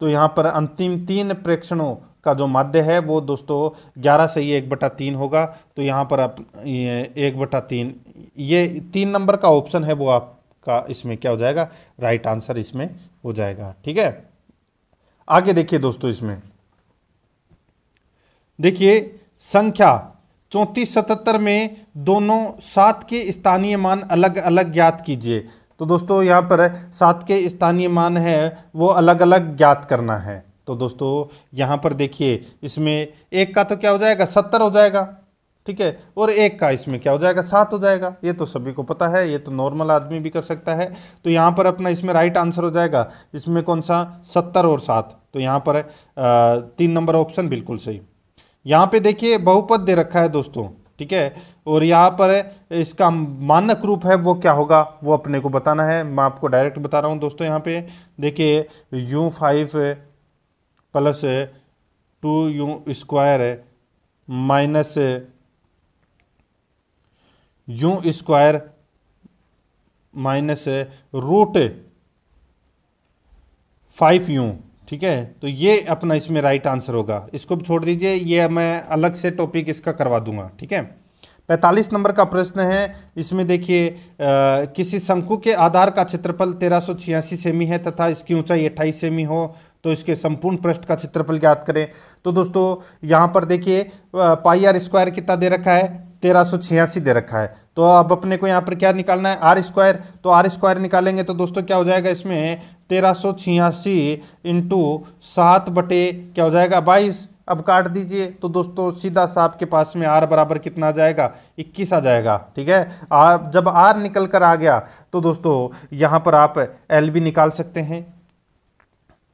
तो यहाँ पर अंतिम तीन प्रेक्षणों का जो माध्य है वो दोस्तों ग्यारह से ये एक बटा तीन होगा तो यहाँ पर आप एक बटा तीन ये तीन नंबर का ऑप्शन है वो आपका इसमें क्या हो जाएगा राइट आंसर इसमें हो जाएगा ठीक है आगे देखिए दोस्तों इसमें देखिए संख्या चौंतीस सतहत्तर में दोनों सात के स्थानीय मान अलग अलग ज्ञात कीजिए तो दोस्तों यहाँ पर सात के स्थानीय मान है वो अलग अलग ज्ञात करना है तो दोस्तों यहाँ पर देखिए इसमें एक का तो क्या हो जाएगा सत्तर हो जाएगा ठीक है और एक का इसमें क्या हो जाएगा सात हो जाएगा ये तो सभी को पता है ये तो नॉर्मल आदमी भी कर सकता है तो यहाँ पर अपना इसमें राइट आंसर हो जाएगा इसमें कौन सा सत्तर और सात तो यहाँ पर तीन नंबर ऑप्शन बिल्कुल सही यहाँ पे देखिए बहुपद दे रखा है दोस्तों ठीक है और यहाँ पर इसका मानक रूप है वो क्या होगा वो अपने को बताना है मैं आपको डायरेक्ट बता रहा हूँ दोस्तों यहाँ पे देखिए u five plus two u square minus u square minus root five u ठीक है तो ये अपना इसमें राइट आंसर होगा इसको भी छोड़ दीजिए ये मैं अलग से टॉपिक इसका करवा दूंगा ठीक है पैंतालीस नंबर का प्रश्न है इसमें देखिए किसी शंकु के आधार का क्षेत्रफल तेरह सेमी है तथा इसकी ऊंचाई अट्ठाईस सेमी हो तो इसके संपूर्ण पृष्ठ का क्षेत्रफल ज्ञात करें तो दोस्तों यहाँ पर देखिए पाई आर स्क्वायर कितना दे रखा है तेरह सौ छियासी दे रखा है तो अब अपने को यहाँ पर क्या निकालना है आर स्क्वायर तो आर स्क्वायर निकालेंगे तो दोस्तों क्या हो जाएगा इसमें तेरह सौ छियासी इंटू सात बटे क्या हो जाएगा बाईस अब काट दीजिए तो दोस्तों सीधा सा आपके पास में आर बराबर कितना आ जाएगा इक्कीस आ जाएगा ठीक है आ, जब आर निकल कर आ गया तो दोस्तों यहाँ पर आप एल भी निकाल सकते हैं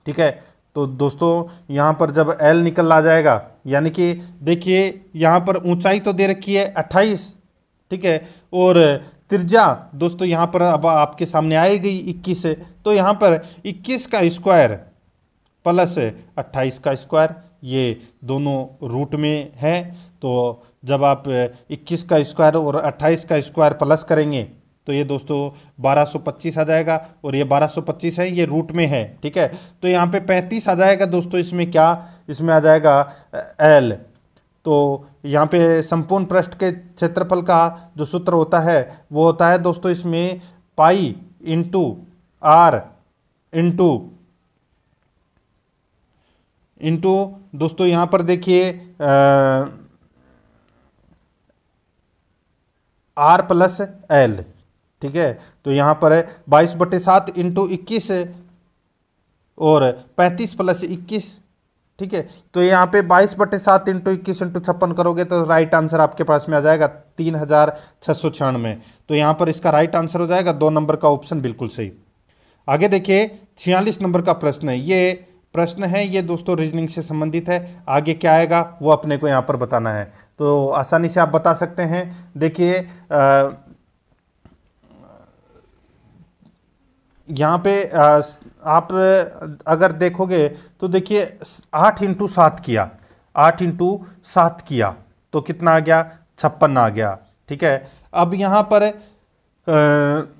ठीक है तो दोस्तों यहाँ पर जब एल निकल आ जाएगा यानी कि देखिए यहाँ पर ऊंचाई तो दे रखी है अट्ठाईस ठीक है और त्रिज्या दोस्तों यहाँ पर अब आपके सामने आएगी इक्कीस तो यहाँ पर इक्कीस का स्क्वायर प्लस अट्ठाईस का स्क्वायर ये दोनों रूट में है तो जब आप इक्कीस का स्क्वायर और 28 का स्क्वायर प्लस करेंगे तो ये दोस्तों 1225 आ जाएगा और ये 1225 है ये रूट में है ठीक है तो यहाँ पे 35 आ जाएगा दोस्तों इसमें क्या इसमें आ जाएगा एल तो यहाँ पे संपूर्ण पृष्ठ के क्षेत्रफल का जो सूत्र होता है वो होता है दोस्तों इसमें pi into r into into दोस्तों यहाँ पर देखिए आर प्लस एल ठीक है तो यहाँ पर है बाईस बटे सात इंटू इक्कीस और पैंतीस प्लस इक्कीस ठीक है तो यहाँ पे बाईस बटे सात इंटू इक्कीस इंटू छप्पन करोगे तो राइट आंसर आपके पास में आ जाएगा तीन हज़ार छः सौ छियानवे तो यहाँ पर इसका राइट आंसर हो जाएगा दो नंबर का ऑप्शन बिल्कुल सही आगे देखिए छियालीस नंबर का प्रश्न है ये प्रश्न है ये दोस्तों रीजनिंग से संबंधित है आगे क्या आएगा वो अपने को यहाँ पर बताना है तो आसानी से आप बता सकते हैं देखिए यहाँ पे आप अगर देखोगे तो देखिए आठ इंटू सात किया आठ इंटू सात किया तो कितना आ गया छप्पन आ गया ठीक है अब यहाँ पर आ,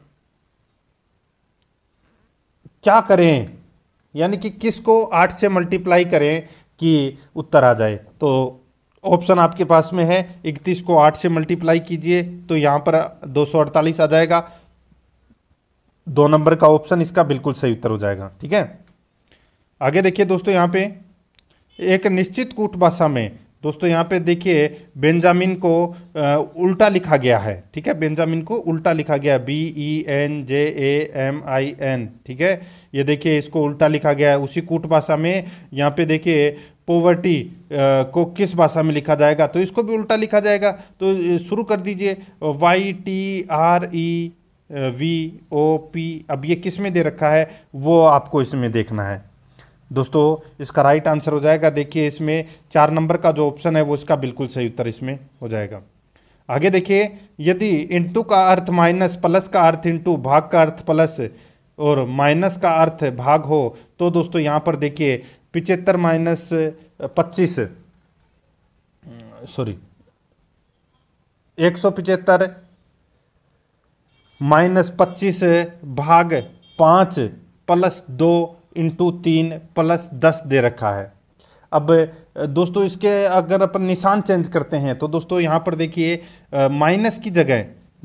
क्या करें यानी कि किसको आठ से मल्टीप्लाई करें कि उत्तर आ जाए तो ऑप्शन आपके पास में है इकतीस को आठ से मल्टीप्लाई कीजिए तो यहाँ पर दो सौ अड़तालीस आ जाएगा दो नंबर का ऑप्शन इसका बिल्कुल सही उत्तर हो जाएगा ठीक है आगे देखिए दोस्तों यहाँ पे एक निश्चित कूट भाषा में दोस्तों यहाँ पे देखिए बेंजामिन को उल्टा लिखा गया है ठीक है बेंजामिन को उल्टा लिखा गया B E N J A M I N ठीक है ये देखिए इसको उल्टा लिखा गया है उसी कूट भाषा में यहाँ पे देखिए पोवर्टी को किस भाषा में लिखा जाएगा तो इसको भी उल्टा लिखा जाएगा तो शुरू कर दीजिए Y T R E V O P अब ये किस में दे रखा है वो आपको इसमें देखना है दोस्तों इसका राइट आंसर हो जाएगा देखिए इसमें चार नंबर का जो ऑप्शन है वो इसका बिल्कुल सही उत्तर इसमें हो जाएगा आगे देखिए यदि इंटू का अर्थ माइनस प्लस का अर्थ इंटू भाग का अर्थ प्लस और माइनस का अर्थ भाग हो तो दोस्तों यहाँ पर देखिए पिचहत्तर माइनस पच्चीस सॉरी एक सौ पिचहत्तर माइनस पच्चीस भाग पाँच प्लस दो इंटू तीन प्लस दस दे रखा है अब दोस्तों इसके अगर अपन निशान चेंज करते हैं तो दोस्तों यहाँ पर देखिए माइनस की जगह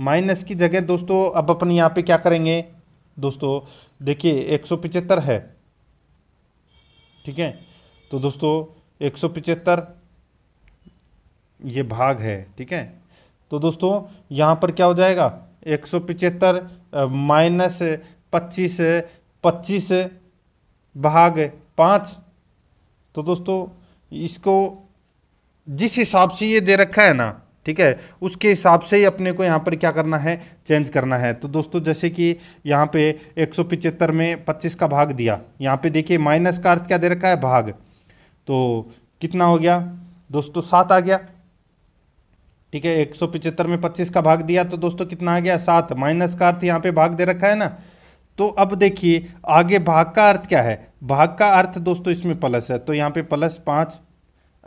माइनस की जगह दोस्तों अब अपन यहाँ पे क्या करेंगे दोस्तों देखिए एक सौ पिचहत्तर है ठीक है तो दोस्तों एक सौ पिचहत्तर ये भाग है ठीक है तो दोस्तों यहाँ पर क्या हो जाएगा एक सौ पिचहत्तर माइनस पच्चीस पच्चीस भाग पाँच तो दोस्तों इसको जिस हिसाब से ये दे रखा है ना ठीक है उसके हिसाब से ही अपने को यहाँ पर क्या करना है चेंज करना है तो दोस्तों जैसे कि यहाँ पे एक सौ पिचहत्तर में पच्चीस का भाग दिया यहाँ पे देखिए माइनस का अर्थ क्या दे रखा है भाग तो कितना हो गया दोस्तों सात आ गया ठीक है एक सौ पिचहत्तर में पच्चीस का भाग दिया तो दोस्तों कितना आ गया सात माइनस का अर्थ यहाँ पे भाग दे रखा है ना तो अब देखिए आगे भाग का अर्थ क्या है भाग का अर्थ दोस्तों इसमें प्लस है तो यहाँ पे प्लस पाँच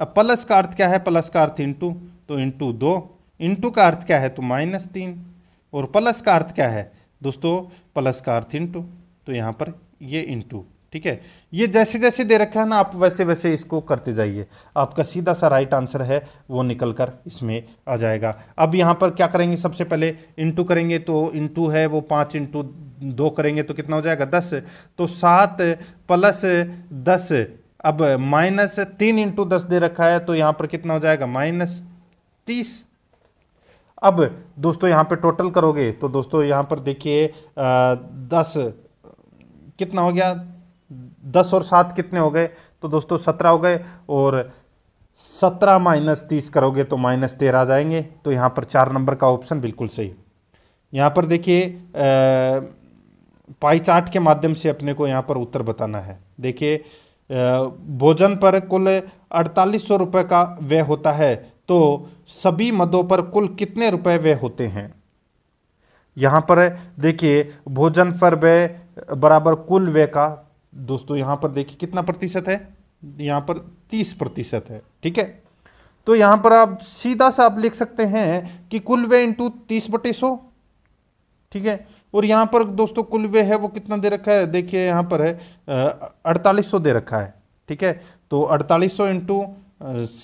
अब प्लस का अर्थ क्या है प्लस का अर्थ इंटू तो इंटू दो इंटू का अर्थ क्या है तो माइनस तीन और प्लस का अर्थ क्या है दोस्तों प्लस का अर्थ इंटू तो यहाँ पर ये इंटू ठीक है ये जैसे जैसे दे रखा है ना आप वैसे वैसे इसको करते जाइए आपका सीधा सा राइट आंसर है वो निकल कर इसमें आ जाएगा अब यहाँ पर क्या करेंगे सबसे पहले इंटू करेंगे तो इंटू है वो पाँच इंटू दो करेंगे तो कितना हो जाएगा दस तो सात प्लस दस अब माइनस तीन इंटू दस दे रखा है तो यहाँ पर कितना हो जाएगा माइनस तीस अब दोस्तों यहाँ पर टोटल करोगे तो दोस्तों यहाँ पर देखिए दस कितना हो गया दस और सात कितने हो गए तो दोस्तों सत्रह हो गए और सत्रह माइनस तीस करोगे तो माइनस तेरह आ जाएंगे तो यहाँ पर चार नंबर का ऑप्शन बिल्कुल सही यहाँ पर देखिए पाई चार्ट के माध्यम से अपने को यहाँ पर उत्तर बताना है देखिए भोजन पर कुल अड़तालीस सौ रुपये का व्यय होता है तो सभी मदों पर कुल कितने रुपए व्यय होते हैं यहाँ पर देखिए भोजन पर व्यय बराबर कुल व्यय का दोस्तों यहाँ पर देखिए कितना प्रतिशत है यहाँ पर तीस प्रतिशत है ठीक है तो यहाँ पर आप सीधा सा आप लिख सकते हैं कि कुल वे इंटू तीस बटे सौ ठीक है और यहाँ पर दोस्तों कुल वे है वो कितना दे रखा है देखिए यहाँ पर है अड़तालीस सौ दे रखा है ठीक है तो अड़तालीस सौ इंटू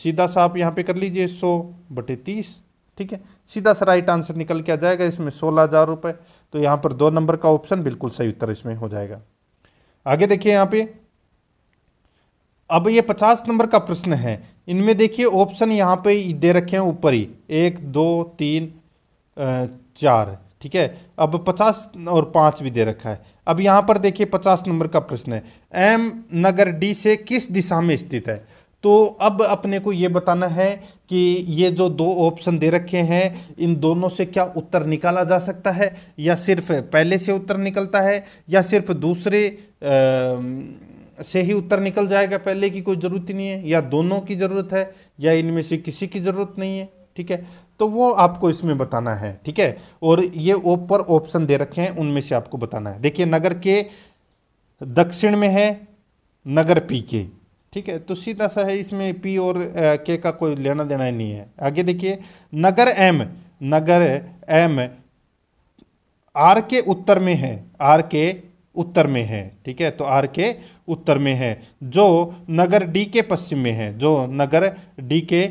सीधा सा आप यहाँ पे कर लीजिए सौ बटे तीस ठीक है सीधा सा राइट आंसर निकल के आ जाएगा इसमें सोलह हज़ार रुपये तो यहाँ पर दो नंबर का ऑप्शन बिल्कुल सही उत्तर इसमें हो जाएगा आगे देखिए यहाँ पे अब ये पचास नंबर का प्रश्न है इनमें देखिए ऑप्शन यहाँ पे दे रखे हैं ऊपर ही एक दो तीन चार ठीक है अब पचास और पाँच भी दे रखा है अब यहाँ पर देखिए पचास नंबर का प्रश्न है एम नगर डी से किस दिशा में स्थित है तो अब अपने को ये बताना है कि ये जो दो ऑप्शन दे रखे हैं इन दोनों से क्या उत्तर निकाला जा सकता है या सिर्फ पहले से उत्तर निकलता है या सिर्फ दूसरे आ, से ही उत्तर निकल जाएगा पहले की कोई ज़रूरत नहीं है या दोनों की ज़रूरत है या इनमें से किसी की ज़रूरत नहीं है ठीक है तो वो आपको इसमें बताना है ठीक है और ये ऊपर ऑप्शन दे रखे हैं उनमें से आपको बताना है देखिए नगर के दक्षिण में है नगर पी के ठीक है तो सीधा सा है इसमें पी और के का कोई लेना देना ही नहीं है आगे देखिए नगर एम नगर एम आर के उत्तर में है आर के उत्तर में है ठीक है तो आर के उत्तर में है जो नगर डी के पश्चिम में है जो नगर डी के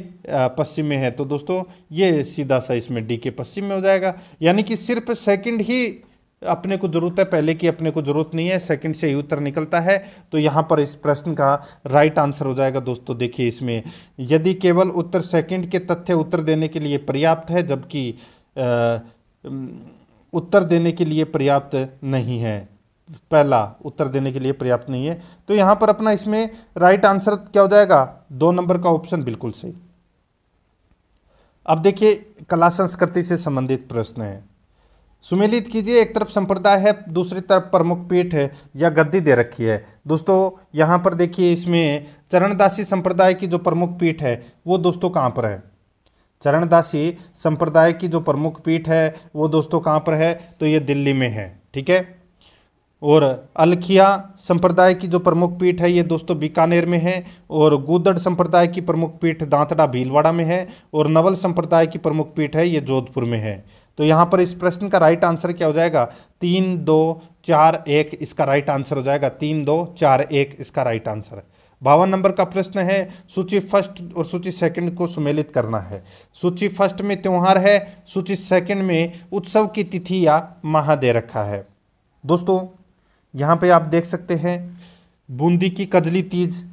पश्चिम में है तो दोस्तों ये सीधा सा इसमें डी के पश्चिम में हो जाएगा यानी कि सिर्फ सेकंड ही अपने को ज़रूरत है पहले की अपने को ज़रूरत नहीं है सेकंड से ही उत्तर निकलता है तो यहाँ पर इस प्रश्न का राइट आंसर हो जाएगा दोस्तों देखिए इसमें यदि केवल उत्तर सेकंड के तथ्य उत्तर देने के लिए पर्याप्त है जबकि उत्तर देने के लिए पर्याप्त नहीं है पहला उत्तर देने के लिए पर्याप्त नहीं है तो यहाँ पर अपना इसमें राइट आंसर क्या हो जाएगा दो नंबर का ऑप्शन बिल्कुल सही अब देखिए कला संस्कृति से संबंधित प्रश्न है सुमेलित कीजिए एक तरफ संप्रदाय है दूसरी तरफ प्रमुख पीठ है या गद्दी दे रखी है दोस्तों यहाँ पर देखिए इसमें चरणदासी संप्रदाय की जो प्रमुख पीठ है वो दोस्तों कहाँ पर है चरणदासी संप्रदाय की जो प्रमुख पीठ है वो दोस्तों कहाँ पर है तो ये दिल्ली में है ठीक है और अलखिया संप्रदाय की जो प्रमुख पीठ है ये दोस्तों बीकानेर में है और गुदड़ संप्रदाय की प्रमुख पीठ दांतड़ा भीलवाड़ा में है और नवल संप्रदाय की प्रमुख पीठ है ये जोधपुर में है तो यहाँ पर इस प्रश्न का राइट आंसर क्या हो जाएगा तीन दो चार एक इसका राइट आंसर हो जाएगा तीन दो चार एक इसका राइट आंसर बावन नंबर का प्रश्न है सूची फर्स्ट और सूची सेकंड को सुमेलित करना है सूची फर्स्ट में त्यौहार है सूची सेकंड में उत्सव की तिथि या माह दे रखा है दोस्तों यहाँ पे आप देख सकते हैं बूंदी की कजली तीज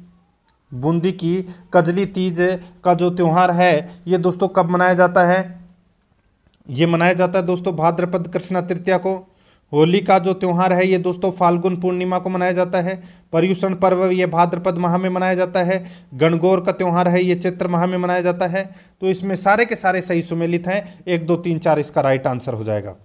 बूंदी की कजली तीज का जो त्यौहार है ये दोस्तों कब मनाया जाता है ये मनाया जाता है दोस्तों भाद्रपद कृष्णा तृतीया को होली का जो त्यौहार है ये दोस्तों फाल्गुन पूर्णिमा को मनाया जाता है पर्यूषण पर्व ये भाद्रपद माह में मनाया जाता है गणगौर का त्यौहार है ये चैत्र माह में मनाया जाता है तो इसमें सारे के सारे सही सुमेलित हैं एक दो तीन चार इसका राइट आंसर हो जाएगा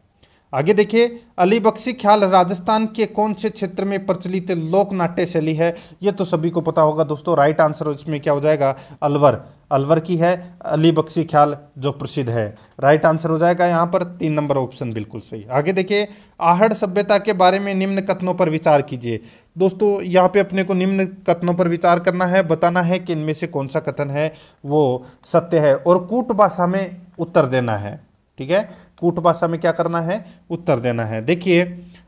आगे देखिए अली बख्शी ख्याल राजस्थान के कौन से क्षेत्र में प्रचलित लोक नाट्य शैली है ये तो सभी को पता होगा दोस्तों राइट आंसर इसमें क्या हो जाएगा अलवर अलवर की है अली बख्शी ख्याल जो प्रसिद्ध है राइट आंसर हो जाएगा यहाँ पर तीन नंबर ऑप्शन बिल्कुल सही आगे देखिए आहड़ सभ्यता के बारे में निम्न कथनों पर विचार कीजिए दोस्तों यहाँ पे अपने को निम्न कथनों पर विचार करना है बताना है कि इनमें से कौन सा कथन है वो सत्य है और कूट भाषा में उत्तर देना है ठीक है कूट भाषा में क्या करना है उत्तर देना है देखिए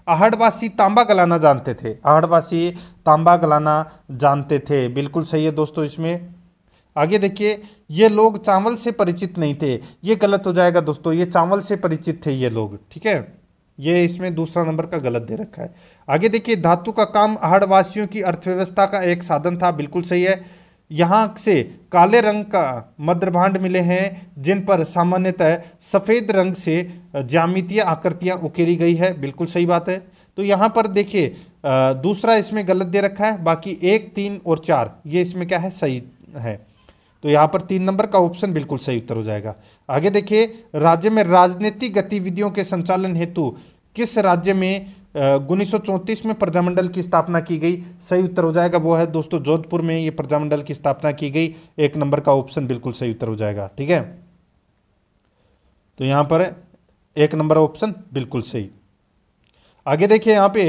आहड़वासी तांबा गलाना जानते थे आहड़वासी तांबा गलाना जानते थे बिल्कुल सही है दोस्तों इसमें आगे देखिए ये लोग चावल से परिचित नहीं थे ये गलत हो जाएगा दोस्तों ये चावल से परिचित थे ये लोग ठीक है ये इसमें दूसरा नंबर का गलत दे रखा है आगे देखिए धातु का काम आहड़वासियों की अर्थव्यवस्था का एक साधन था बिल्कुल सही है यहाँ से काले रंग का मद्रभांड मिले हैं जिन पर सामान्यतः सफ़ेद रंग से ज्यामितीय आकृतियाँ उकेरी गई है बिल्कुल सही बात है तो यहाँ पर देखिए दूसरा इसमें गलत दे रखा है बाकी एक तीन और चार ये इसमें क्या है सही है तो यहाँ पर तीन नंबर का ऑप्शन बिल्कुल सही उत्तर हो जाएगा आगे देखिए राज्य में राजनीतिक गतिविधियों के संचालन हेतु किस राज्य में उन्नीस में प्रजामंडल की स्थापना की गई सही उत्तर हो जाएगा वो है दोस्तों जोधपुर में ये प्रजामंडल की स्थापना की गई एक नंबर का ऑप्शन बिल्कुल सही उत्तर हो जाएगा ठीक है तो यहां पर एक नंबर ऑप्शन बिल्कुल सही आगे देखिए यहां पे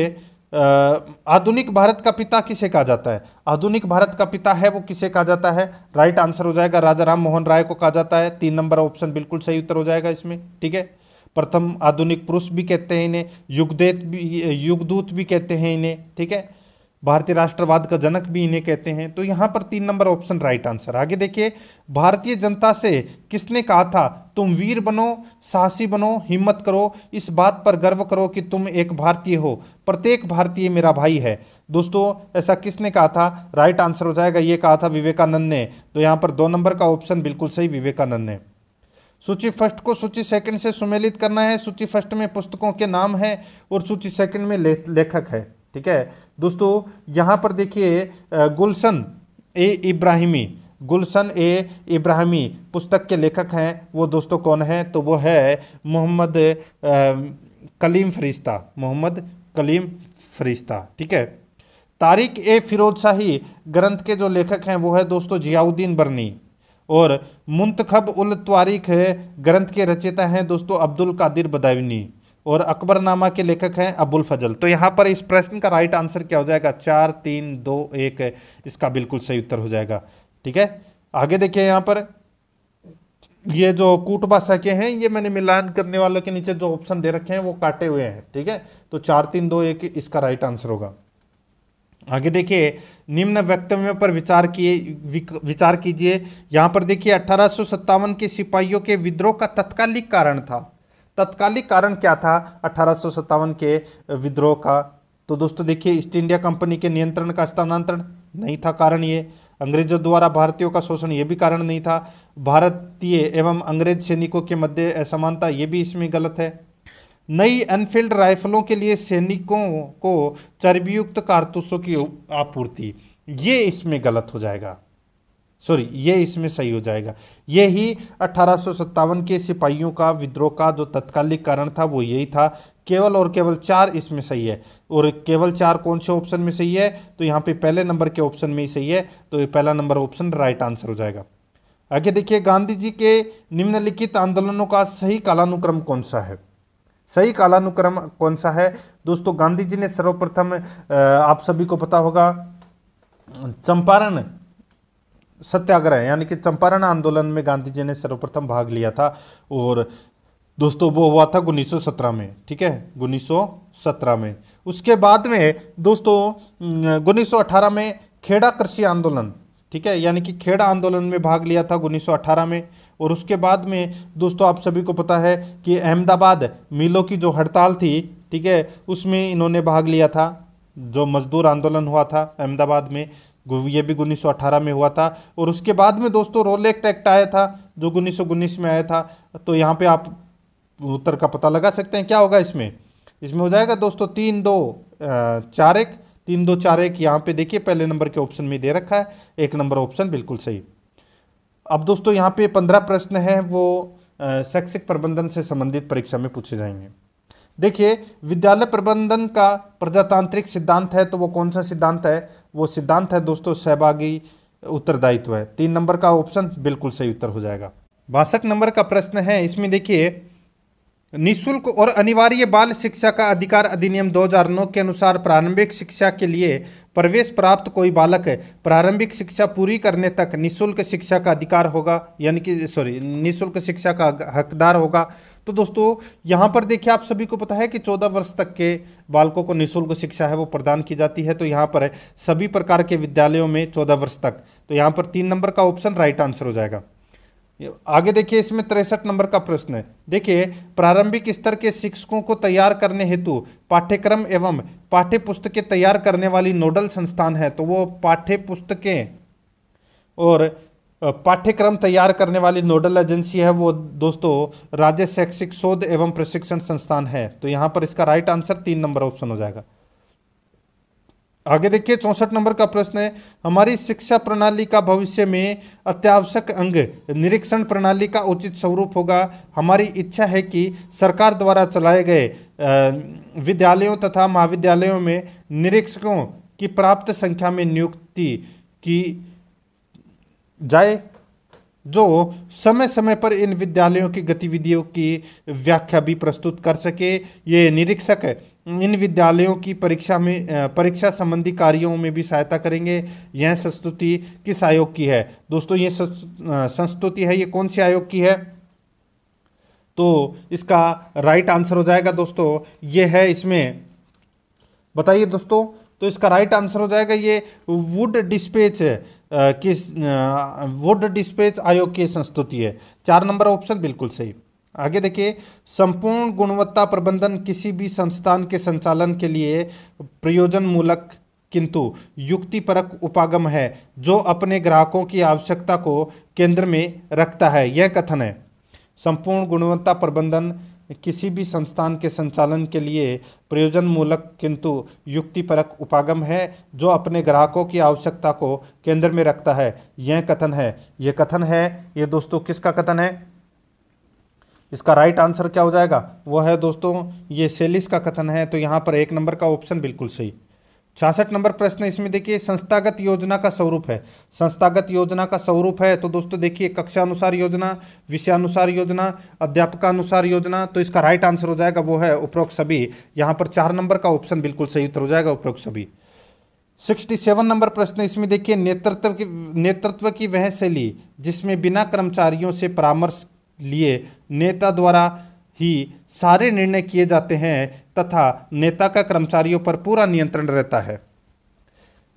आधुनिक भारत का पिता किसे कहा जाता है आधुनिक भारत का पिता है वो किसे कहा जाता है राइट आंसर हो जाएगा राजा राम मोहन राय को कहा जाता है तीन नंबर ऑप्शन बिल्कुल सही उत्तर हो जाएगा इसमें ठीक है प्रथम आधुनिक पुरुष भी कहते हैं इन्हें युगदेत भी युगदूत भी कहते हैं इन्हें ठीक है भारतीय राष्ट्रवाद का जनक भी इन्हें कहते हैं तो यहाँ पर तीन नंबर ऑप्शन राइट आंसर आगे देखिए भारतीय जनता से किसने कहा था तुम वीर बनो साहसी बनो हिम्मत करो इस बात पर गर्व करो कि तुम एक भारतीय हो प्रत्येक भारतीय मेरा भाई है दोस्तों ऐसा किसने कहा था राइट आंसर हो जाएगा ये कहा था विवेकानंद ने तो यहाँ पर दो नंबर का ऑप्शन बिल्कुल सही विवेकानंद ने सूची फर्स्ट को सूची सेकंड से सुमेलित करना है सूची फर्स्ट में पुस्तकों के नाम है और सूची सेकंड में ले, लेखक है ठीक है दोस्तों यहाँ पर देखिए गुलशन ए इब्राहिमी गुलशन ए इब्राहिमी पुस्तक के लेखक हैं वो दोस्तों कौन हैं तो वो है मोहम्मद कलीम फरिश्ता मोहम्मद कलीम फरिश्ता ठीक है तारिक ए फिरोज शाही ग्रंथ के जो लेखक हैं वो है दोस्तों जियाउद्दीन बर्नी और मुंतखब उल तारिक ग्रंथ के रचयिता हैं दोस्तों अब्दुल कादिर बदावनी और अकबरनामा के लेखक हैं अबुल फजल तो यहाँ पर इस प्रश्न का राइट आंसर क्या हो जाएगा चार तीन दो एक इसका बिल्कुल सही उत्तर हो जाएगा ठीक है आगे देखिए यहाँ पर ये जो कूटबा सके हैं ये मैंने मिलान करने वालों के नीचे जो ऑप्शन दे रखे हैं वो काटे हुए हैं ठीक है तो चार तीन दो एक इसका राइट आंसर होगा आगे देखिए निम्न वक्तव्यों पर विचार किए विचार कीजिए यहाँ पर देखिए अठारह के सिपाहियों के विद्रोह का तत्कालिक कारण था तत्कालिक कारण क्या था अठारह के विद्रोह का तो दोस्तों देखिए ईस्ट इंडिया कंपनी के नियंत्रण का स्थानांतरण नहीं था कारण ये अंग्रेजों द्वारा भारतीयों का शोषण ये भी कारण नहीं था भारतीय एवं अंग्रेज सैनिकों के मध्य असमानता ये भी इसमें गलत है नई एनफील्ड राइफलों के लिए सैनिकों को चर्बीयुक्त कारतूसों की आपूर्ति ये इसमें गलत हो जाएगा सॉरी ये इसमें सही हो जाएगा ये ही अठारह के सिपाहियों का विद्रोह का जो तत्कालिक कारण था वो यही था केवल और केवल चार इसमें सही है और केवल चार कौन से ऑप्शन में सही है तो यहाँ पे पहले नंबर के ऑप्शन में ही सही है तो ये पहला नंबर ऑप्शन राइट आंसर हो जाएगा आगे देखिए गांधी जी के निम्नलिखित आंदोलनों का सही कालानुक्रम कौन सा है सही कालानुक्रम कौन सा है दोस्तों गांधी जी ने सर्वप्रथम आप सभी को पता होगा चंपारण सत्याग्रह यानी कि चंपारण आंदोलन में गांधी जी ने सर्वप्रथम भाग लिया था और दोस्तों वो हुआ था उन्नीस में ठीक है उन्नीस में उसके बाद में दोस्तों उन्नीस में खेड़ा कृषि आंदोलन ठीक है यानी कि खेड़ा आंदोलन में भाग लिया था उन्नीस में और उसके बाद में दोस्तों आप सभी को पता है कि अहमदाबाद मिलों की जो हड़ताल थी ठीक है उसमें इन्होंने भाग लिया था जो मजदूर आंदोलन हुआ था अहमदाबाद में ये भी उन्नीस में हुआ था और उसके बाद में दोस्तों रोल एक्ट आया था जो उन्नीस में आया था तो यहाँ पे आप उत्तर का पता लगा सकते हैं क्या होगा इसमें इसमें हो जाएगा दोस्तों तीन दो चार एक तीन दो चार एक यहाँ पे देखिए पहले नंबर के ऑप्शन में दे रखा है एक नंबर ऑप्शन बिल्कुल सही अब दोस्तों यहाँ पे पंद्रह प्रश्न हैं वो शैक्षिक प्रबंधन से संबंधित परीक्षा में पूछे जाएंगे देखिए विद्यालय प्रबंधन का प्रजातांत्रिक सिद्धांत है तो वो कौन सा सिद्धांत है वो सिद्धांत है दोस्तों सहभागी उत्तरदायित्व है तीन नंबर का ऑप्शन बिल्कुल सही उत्तर हो जाएगा बासठ नंबर का प्रश्न है इसमें देखिए निशुल्क और अनिवार्य बाल शिक्षा का अधिकार अधिनियम 2009 के अनुसार प्रारंभिक शिक्षा के लिए प्रवेश प्राप्त कोई बालक प्रारंभिक शिक्षा पूरी करने तक निशुल्क शिक्षा का अधिकार होगा यानी कि सॉरी निशुल्क शिक्षा का हकदार होगा तो दोस्तों यहाँ पर देखिए आप सभी को पता है कि 14 वर्ष तक के बालकों को निःशुल्क शिक्षा है वो प्रदान की जाती है तो यहाँ पर है सभी प्रकार के विद्यालयों में 14 वर्ष तक तो यहाँ पर तीन नंबर का ऑप्शन राइट आंसर हो जाएगा आगे देखिए इसमें तिरसठ नंबर का प्रश्न है देखिए प्रारंभिक स्तर के शिक्षकों को तैयार करने हेतु पाठ्यक्रम एवं पाठ्य पुस्तकें तैयार करने वाली नोडल संस्थान है तो वो पाठ्य पुस्तकें और पाठ्यक्रम तैयार करने वाली नोडल एजेंसी है वो दोस्तों राज्य शैक्षिक शोध एवं प्रशिक्षण संस्थान है तो यहाँ पर इसका राइट आंसर तीन नंबर ऑप्शन हो जाएगा आगे देखिए चौंसठ नंबर का प्रश्न है हमारी शिक्षा प्रणाली का भविष्य में अत्यावश्यक अंग निरीक्षण प्रणाली का उचित स्वरूप होगा हमारी इच्छा है कि सरकार द्वारा चलाए गए विद्यालयों तथा महाविद्यालयों में निरीक्षकों की प्राप्त संख्या में नियुक्ति की जाए जो समय समय पर इन विद्यालयों की गतिविधियों की व्याख्या भी प्रस्तुत कर सके ये निरीक्षक इन विद्यालयों की परीक्षा में परीक्षा संबंधी कार्यों में भी सहायता करेंगे यह संस्तुति किस आयोग की है दोस्तों ये संस्तुति है ये कौन सी आयोग की है तो इसका राइट आंसर हो जाएगा दोस्तों ये है इसमें बताइए दोस्तों तो इसका राइट आंसर हो जाएगा ये वुड डिस्पेच किस वोट डिस्पेच आयोग की संस्तुति है चार नंबर ऑप्शन बिल्कुल सही आगे देखिए संपूर्ण गुणवत्ता प्रबंधन किसी भी संस्थान के संचालन के लिए प्रयोजन मूलक किंतु युक्तिपरक उपागम है जो अपने ग्राहकों की आवश्यकता को केंद्र में रखता है यह कथन है संपूर्ण गुणवत्ता प्रबंधन किसी भी संस्थान के संचालन के लिए प्रयोजन मूलक किंतु युक्तिपरक उपागम है जो अपने ग्राहकों की आवश्यकता को केंद्र में रखता है यह कथन है यह कथन है ये दोस्तों किसका कथन है इसका राइट आंसर क्या हो जाएगा वो है दोस्तों ये सेलिस का कथन है तो यहाँ पर एक नंबर का ऑप्शन बिल्कुल सही छियासठ नंबर प्रश्न इसमें देखिए संस्थागत योजना का स्वरूप है संस्थागत योजना का स्वरूप है तो दोस्तों देखिए कक्षा अनुसार योजना विषयानुसार योजना अध्यापकानुसार योजना तो इसका राइट आंसर हो जाएगा वो है उपरोक्त सभी यहाँ पर चार नंबर का ऑप्शन बिल्कुल सही उत्तर हो जाएगा उपरोक्त सभी सिक्सटी सेवन नंबर प्रश्न इसमें देखिए नेतृत्व की नेतृत्व की वह शैली जिसमें बिना कर्मचारियों से परामर्श लिए नेता द्वारा ही सारे निर्णय किए जाते हैं तथा नेता का कर्मचारियों पर पूरा नियंत्रण रहता है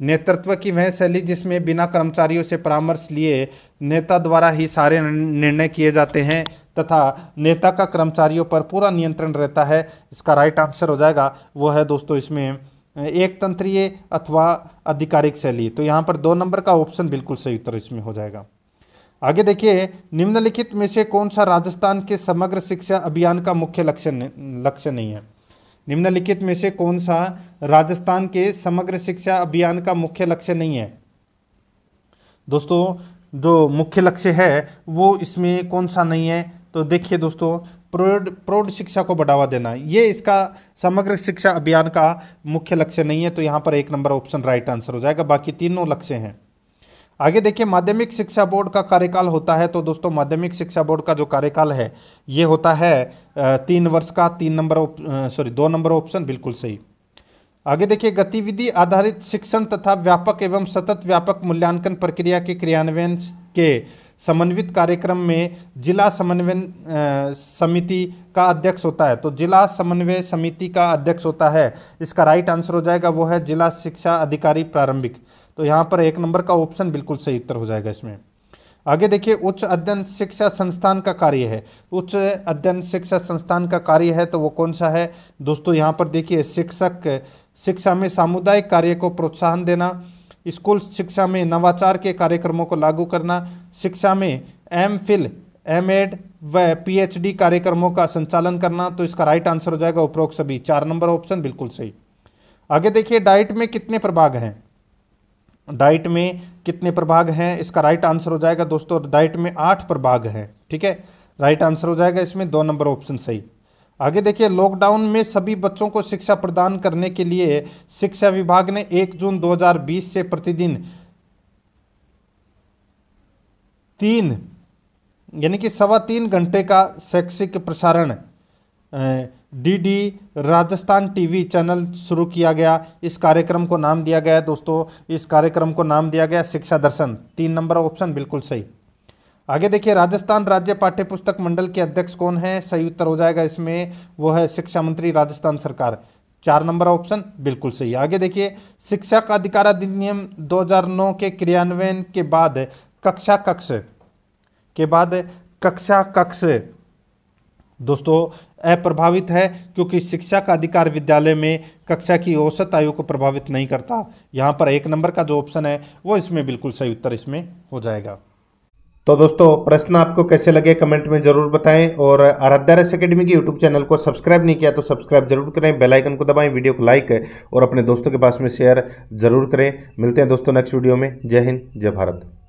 नेतृत्व की वह शैली जिसमें बिना कर्मचारियों से परामर्श लिए नेता द्वारा ही सारे निर्णय किए जाते हैं तथा नेता का कर्मचारियों पर पूरा नियंत्रण रहता है इसका राइट आंसर हो जाएगा वो है दोस्तों इसमें एक तंत्रीय अथवा आधिकारिक शैली तो यहाँ पर दो नंबर का ऑप्शन बिल्कुल सही उत्तर इसमें हो जाएगा आगे देखिए निम्नलिखित में से कौन सा राजस्थान के समग्र शिक्षा अभियान का मुख्य लक्ष्य लक्ष्य नहीं है निम्नलिखित में से कौन सा राजस्थान के समग्र शिक्षा अभियान का मुख्य लक्ष्य नहीं है दोस्तों जो मुख्य लक्ष्य है वो इसमें कौन सा नहीं है तो देखिए दोस्तों प्रौढ़ प्रौढ़ शिक्षा को बढ़ावा देना ये इसका समग्र शिक्षा अभियान का मुख्य लक्ष्य नहीं है तो यहाँ पर एक नंबर ऑप्शन राइट आंसर हो जाएगा बाकी तीनों लक्ष्य हैं आगे देखिए माध्यमिक शिक्षा बोर्ड का कार्यकाल होता है तो दोस्तों माध्यमिक शिक्षा बोर्ड का जो कार्यकाल है ये होता है तीन वर्ष का तीन नंबर सॉरी दो नंबर ऑप्शन बिल्कुल सही आगे देखिए गतिविधि आधारित शिक्षण तथा व्यापक एवं सतत व्यापक मूल्यांकन प्रक्रिया के क्रियान्वयन के समन्वित कार्यक्रम में जिला समन्वयन समिति का अध्यक्ष होता है तो जिला समन्वय समिति का अध्यक्ष होता है इसका राइट आंसर हो जाएगा वो है जिला शिक्षा अधिकारी प्रारंभिक तो यहाँ पर एक नंबर का ऑप्शन बिल्कुल सही उत्तर हो जाएगा इसमें आगे देखिए उच्च अध्ययन शिक्षा संस्थान का कार्य है उच्च अध्ययन शिक्षा संस्थान का कार्य है तो वो कौन सा है दोस्तों यहाँ पर देखिए शिक्षक शिक्षा में सामुदायिक कार्य को प्रोत्साहन देना स्कूल शिक्षा में नवाचार के कार्यक्रमों को लागू करना शिक्षा में एम फिल एम एड व पीएचडी कार्यक्रमों का संचालन करना तो इसका राइट आंसर हो जाएगा उपरोक्त सभी चार नंबर ऑप्शन बिल्कुल सही आगे देखिए डाइट में कितने प्रभाग हैं डाइट में कितने प्रभाग हैं इसका राइट आंसर हो जाएगा दोस्तों डाइट में आठ प्रभाग हैं ठीक है राइट आंसर हो जाएगा इसमें दो नंबर ऑप्शन सही आगे देखिए लॉकडाउन में सभी बच्चों को शिक्षा प्रदान करने के लिए शिक्षा विभाग ने 1 जून 2020 से प्रतिदिन तीन यानी कि सवा तीन घंटे का शैक्षिक प्रसारण डीडी राजस्थान टीवी चैनल शुरू किया गया इस कार्यक्रम को नाम दिया गया दोस्तों इस कार्यक्रम को नाम दिया गया शिक्षा दर्शन तीन नंबर ऑप्शन बिल्कुल सही आगे देखिए राजस्थान राज्य पाठ्यपुस्तक मंडल के अध्यक्ष कौन है सही उत्तर हो जाएगा इसमें वो है शिक्षा मंत्री राजस्थान सरकार चार नंबर ऑप्शन बिल्कुल सही आगे देखिए शिक्षक अधिकार अधिनियम 2009 के क्रियान्वयन के बाद कक्षा कक्ष के बाद कक्षा कक्ष दोस्तों अप्रभावित है क्योंकि शिक्षा का अधिकार विद्यालय में कक्षा की औसत आयु को प्रभावित नहीं करता यहाँ पर एक नंबर का जो ऑप्शन है वो इसमें बिल्कुल सही उत्तर इसमें हो जाएगा तो दोस्तों प्रश्न आपको कैसे लगे कमेंट में जरूर बताएं और आराध्या रस अकेडमी के यूट्यूब चैनल को सब्सक्राइब नहीं किया तो सब्सक्राइब जरूर करें बेल आइकन को दबाएं वीडियो को लाइक और अपने दोस्तों के पास में शेयर जरूर करें मिलते हैं दोस्तों नेक्स्ट वीडियो में जय हिंद जय भारत